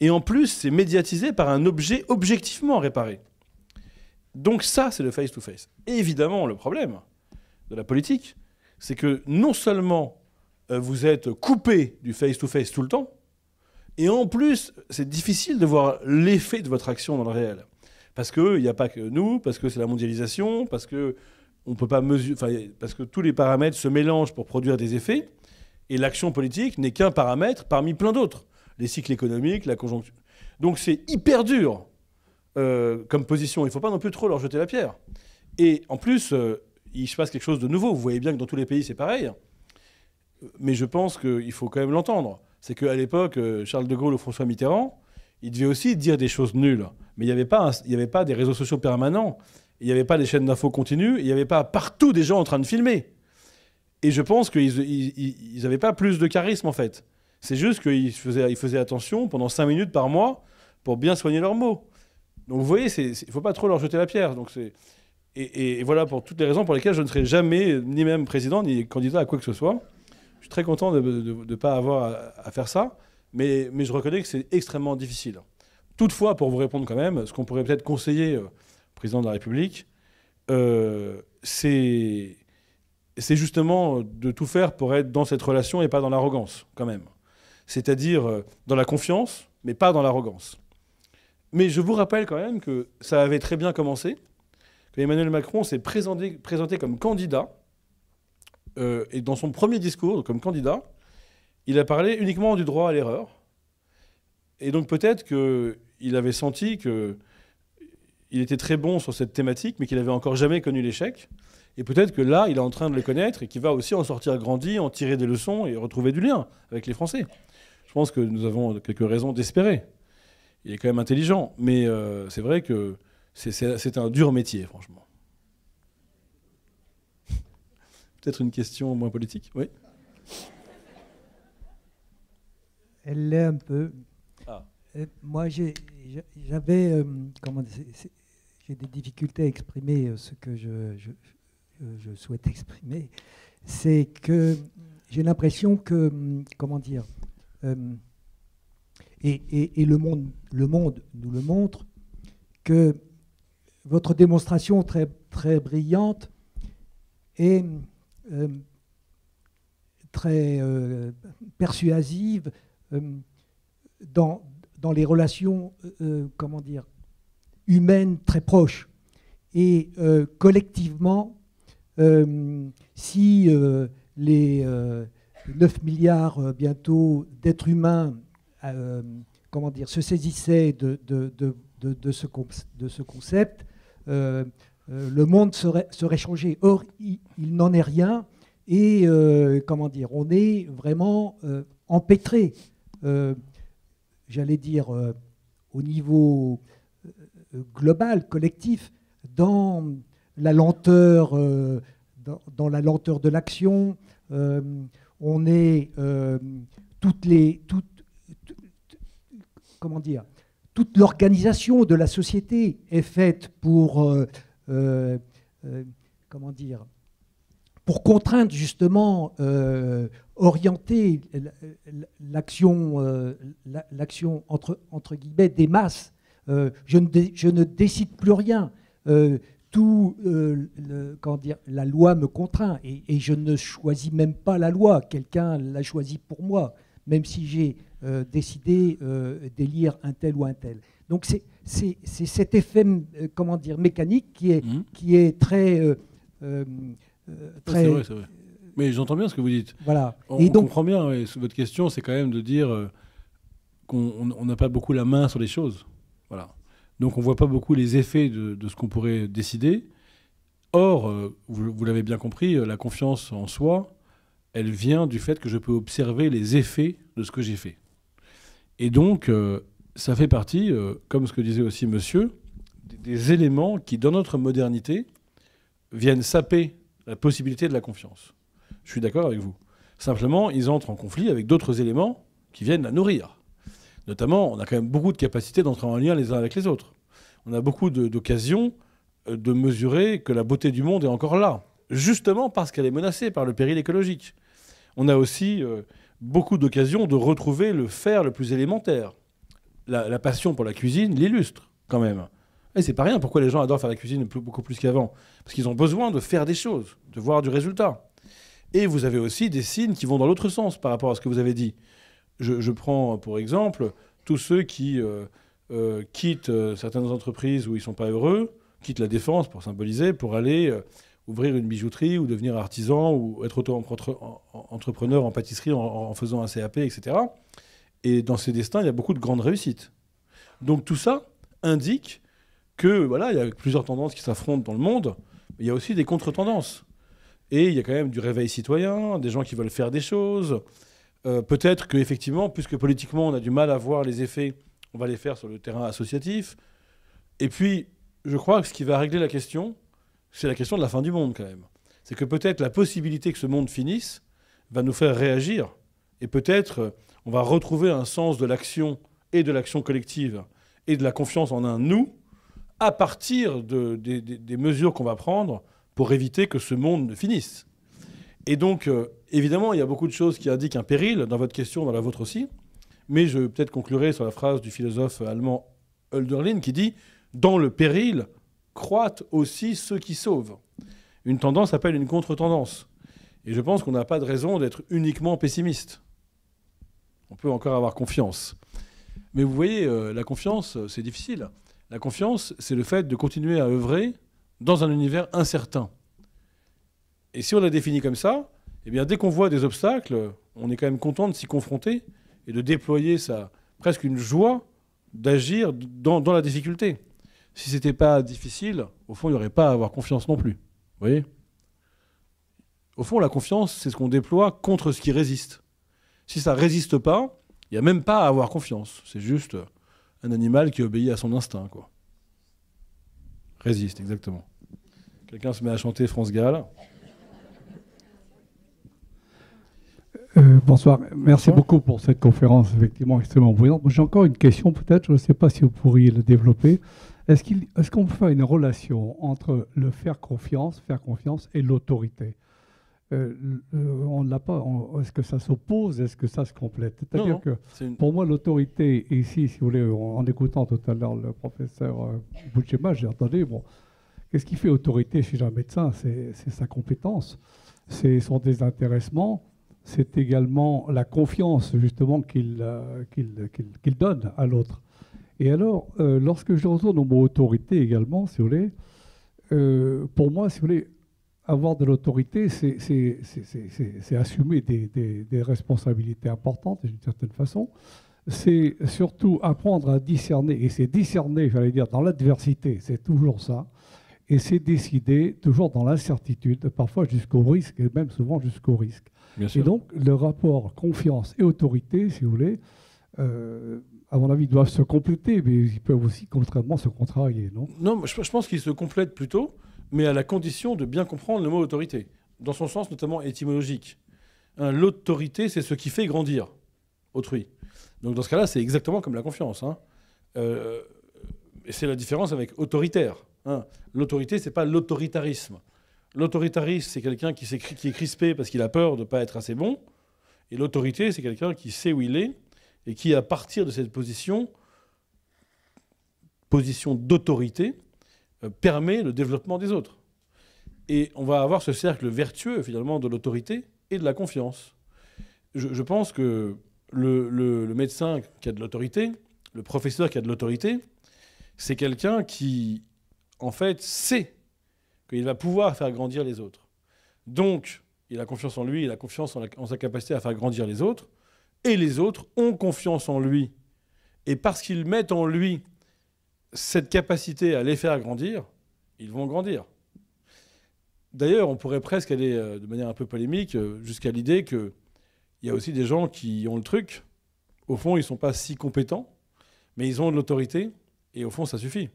Et en plus, c'est médiatisé par un objet objectivement réparé. Donc ça, c'est le face-to-face. Évidemment, le problème de la politique, c'est que non seulement euh, vous êtes coupé du face-to-face -face tout le temps, et en plus, c'est difficile de voir l'effet de votre action dans le réel. Parce qu'il n'y a pas que nous, parce que c'est la mondialisation, parce que on peut pas mesurer, parce que tous les paramètres se mélangent pour produire des effets, et l'action politique n'est qu'un paramètre parmi plein d'autres. Les cycles économiques, la conjoncture. Donc c'est hyper dur euh, comme position. Il ne faut pas non plus trop leur jeter la pierre. Et en plus, euh, il se passe quelque chose de nouveau. Vous voyez bien que dans tous les pays, c'est pareil. Mais je pense qu'il faut quand même l'entendre. C'est qu'à l'époque, euh, Charles de Gaulle ou François Mitterrand, ils devaient aussi dire des choses nulles. Mais il n'y avait, pas il avait pas des réseaux sociaux permanents il n'y avait pas des chaînes d'infos continues, il n'y avait pas partout des gens en train de filmer. Et je pense qu'ils n'avaient pas plus de charisme en fait. C'est juste qu'ils faisaient, ils faisaient attention pendant cinq minutes par mois pour bien soigner leurs mots. Donc vous voyez, il ne faut pas trop leur jeter la pierre. Donc c'est, et, voilà pour toutes les raisons pour lesquelles je ne serai jamais ni même président ni candidat à quoi que ce soit. Je suis très content de ne pas avoir à, faire ça, mais, je reconnais que c'est extrêmement difficile. Toutefois, pour vous répondre quand même, ce qu'on pourrait peut-être conseiller... Euh, président de la République, euh, c'est justement de tout faire pour être dans cette relation et pas dans l'arrogance, quand même. C'est-à-dire euh, dans la confiance, mais pas dans l'arrogance. Mais je vous rappelle quand même que ça avait très bien commencé, que Emmanuel Macron s'est présenté, comme candidat, euh, et dans son premier discours, comme candidat, il a parlé uniquement du droit à l'erreur. Et donc peut-être qu'il avait senti que il était très bon sur cette thématique, mais qu'il n'avait encore jamais connu l'échec. Et peut-être que là, il est en train de le connaître et qu'il va aussi en sortir grandi, en tirer des leçons et retrouver du lien avec les Français. Je pense que nous avons quelques raisons d'espérer. Il est quand même intelligent, mais euh, c'est vrai que c'est un dur métier, franchement. [LAUGHS] peut-être une question moins politique, oui Elle l'est un peu. Ah. Euh, moi, j'ai j'avais, euh, comment j'ai des difficultés à exprimer euh, ce que euh, je, souhaite exprimer. C'est que j'ai l'impression que, hum, comment dire, hum, et, le monde, le monde nous le montre, que votre démonstration très très brillante est hum, très persuasive dans, dans les relations, euh, euh, comment dire, humaines très proches. Et euh, collectivement, si les 9 milliards bientôt d'êtres humains, comment dire, se saisissaient de, de, de, de ce, concept, le monde serait, serait, changé. Or, il, n'en est rien. Et comment dire, on est vraiment empêtrés. empêtré j'allais dire, euh, au niveau euh, global, collectif, dans la lenteur, euh, dans, la lenteur de l'action. on est toutes les, comment dire, toute l'organisation de la société est faite pour, comment dire, pour contraindre justement orienter l'action, euh, l'action entre, guillemets des masses. Euh, je, ne je ne décide plus rien. Euh, tout, dire, la loi me contraint et, je ne choisis même pas la loi. Quelqu'un l'a choisi pour moi, même si j'ai décidé d'élire un tel ou un tel. Donc c'est, c'est, cet effet, comment dire, mécanique qui est, mmh. qui est très, très, mais j'entends bien ce que vous dites. Voilà. On et donc, comprend bien. Votre question, c'est quand même de dire euh, qu'on n'a pas beaucoup la main sur les choses. Voilà. Donc on voit pas beaucoup les effets de, ce qu'on pourrait décider. Or, euh, vous, l'avez bien compris, euh, la confiance en soi, elle vient du fait que je peux observer les effets de ce que j'ai fait. Et donc, ça fait partie, comme ce que disait aussi monsieur, des éléments qui, dans notre modernité, viennent saper la possibilité de la confiance. Je suis d'accord avec vous. Simplement, ils entrent en conflit avec d'autres éléments qui viennent la nourrir. Notamment, on a quand même beaucoup de capacités d'entrer en lien les uns avec les autres. On a beaucoup d'occasions euh, de, mesurer que la beauté du monde est encore là, justement parce qu'elle est menacée par le péril écologique. On a aussi euh, beaucoup d'occasions de retrouver le faire le plus élémentaire. La, la passion pour la cuisine l'illustre quand même. Et c'est pas rien pourquoi les gens adorent faire la cuisine beaucoup plus qu'avant. Parce qu'ils ont besoin de faire des choses, de voir du résultat. Et vous avez aussi des signes qui vont dans l'autre sens par rapport à ce que vous avez dit. Je, prends pour exemple tous ceux qui euh, euh, quittent euh, certaines entreprises où ils ne sont pas heureux, quittent la défense pour symboliser, pour aller ouvrir une bijouterie ou devenir artisan ou être auto-entrepreneur en pâtisserie en, faisant un CAP, etc. Et dans ces destins, il y a beaucoup de grandes réussites. Donc tout ça indique que voilà, il y a plusieurs tendances qui s'affrontent dans le monde, mais il y a aussi des contre-tendances. Et il y a quand même du réveil citoyen, des gens qui veulent faire des choses. Euh, peut-être qu'effectivement, puisque politiquement on a du mal à voir les effets, on va les faire sur le terrain associatif. Et puis, je crois que ce qui va régler la question, c'est la question de la fin du monde quand même. C'est que peut-être la possibilité que ce monde finisse va nous faire réagir. Et peut-être on va retrouver un sens de l'action et de l'action collective et de la confiance en un nous à partir des mesures qu'on va prendre pour éviter que ce monde ne finisse. Et donc, euh, évidemment, il y a beaucoup de choses qui indiquent un péril dans votre question, dans la vôtre aussi. Mais je peut-être conclurai sur la phrase du philosophe allemand Hölderlin qui dit Dans le péril croient aussi ceux qui sauvent. Une tendance appelle une contre-tendance. Et je pense qu'on n'a pas de raison d'être uniquement pessimiste. On peut encore avoir confiance. Mais vous voyez, euh, la confiance, c'est difficile. La confiance, c'est le fait de continuer à œuvrer dans un univers incertain. Et si on la définit comme ça, eh bien, dès qu'on voit des obstacles, on est quand même content de s'y confronter et de déployer ça, presque une joie d'agir dans, dans, la difficulté. Si ce n'était pas difficile, au fond, il n'y aurait pas à avoir confiance non plus. Vous voyez Au fond, la confiance, c'est ce qu'on déploie contre ce qui résiste. Si ça ne résiste pas, il n'y a même pas à avoir confiance. C'est juste un animal qui obéit à son instinct. Quoi. Résiste, exactement. Quelqu'un se met à chanter France Gall. Euh, bonsoir. Merci beaucoup pour cette conférence, effectivement extrêmement brillante. J'ai encore une question, peut-être, je ne sais pas si vous pourriez le développer. Est-ce qu'on est peut faire une relation entre le faire confiance, faire confiance et l'autorité euh, euh, on ne l'a pas. Est-ce que ça s'oppose Est-ce que ça se complète C'est-à-dire que pour moi, l'autorité, ici, si vous voulez, en, écoutant tout à l'heure le professeur euh, Bouchema, j'ai entendu, bon, qu'est-ce qui fait autorité chez un médecin C'est sa compétence, c'est son désintéressement, c'est également la confiance, justement, qu'il donne à l'autre. Et alors, lorsque je retourne au mot autorité également, si vous voulez, pour moi, si vous voulez, avoir de l'autorité, c'est assumer des, responsabilités importantes d'une certaine façon. C'est surtout apprendre à discerner, et c'est discerner, j'allais dire, dans l'adversité, c'est toujours ça. Et c'est décider toujours dans l'incertitude, parfois jusqu'au risque, et même souvent jusqu'au risque. Et donc le rapport confiance et autorité, si vous voulez, euh, à mon avis, doivent se compléter, mais ils peuvent aussi contrairement se contrarier, non Non, je pense qu'ils se complètent plutôt mais à la condition de bien comprendre le mot autorité, dans son sens notamment étymologique. L'autorité, c'est ce qui fait grandir autrui. Donc dans ce cas-là, c'est exactement comme la confiance. Hein. Euh, et c'est la différence avec autoritaire. Hein. L'autorité, c'est pas l'autoritarisme. L'autoritarisme, c'est quelqu'un qui, qui, est crispé parce qu'il a peur de ne pas être assez bon. Et l'autorité, c'est quelqu'un qui sait où il est et qui, à partir de cette position, position d'autorité, euh, permet le développement des autres. Et on va avoir ce cercle vertueux, finalement, de l'autorité et de la confiance. Je, pense que le, médecin qui a de l'autorité, le professeur qui a de l'autorité, c'est quelqu'un qui, en fait, sait qu'il va pouvoir faire grandir les autres. Donc, il a confiance en lui, il a confiance en sa capacité à faire grandir les autres, et les autres ont confiance en lui. Et parce qu'ils mettent en lui cette capacité à les faire grandir, ils vont grandir. D'ailleurs, on pourrait presque aller euh, de manière un peu polémique euh, jusqu'à l'idée qu'il y a aussi des gens qui ont le truc. Au fond, ils ne sont pas si compétents, mais ils ont de l'autorité, et au fond, ça suffit.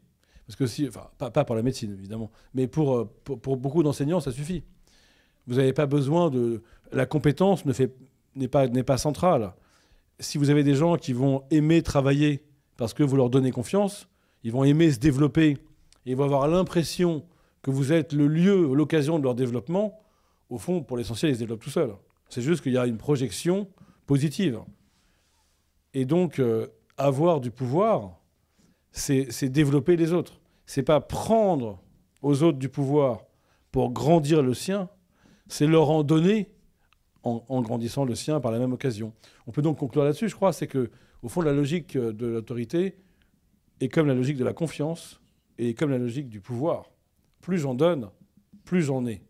Parce que si, enfin, pas, pas par la médecine, évidemment, mais euh, pour, pour, beaucoup d'enseignants, ça suffit. Vous n'avez pas besoin de. La compétence ne fait, n'est, pas, n'est pas centrale. Si vous avez des gens qui vont aimer travailler parce que vous leur donnez confiance, ils vont aimer se développer, et ils vont avoir l'impression que vous êtes le lieu, l'occasion de leur développement, au fond, pour l'essentiel, ils se développent tout seuls. C'est juste qu'il y a une projection positive. Et donc, euh, avoir du pouvoir, c'est développer les autres. C'est pas prendre aux autres du pouvoir pour grandir le sien, c'est leur en donner en, en, grandissant le sien par la même occasion. On peut donc conclure là-dessus, je crois, c'est que, au fond, la logique euh, de l'autorité, et comme la logique de la confiance et comme la logique du pouvoir. Plus on donne, plus on est.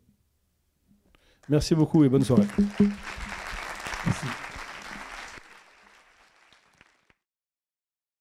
Merci beaucoup et bonne soirée.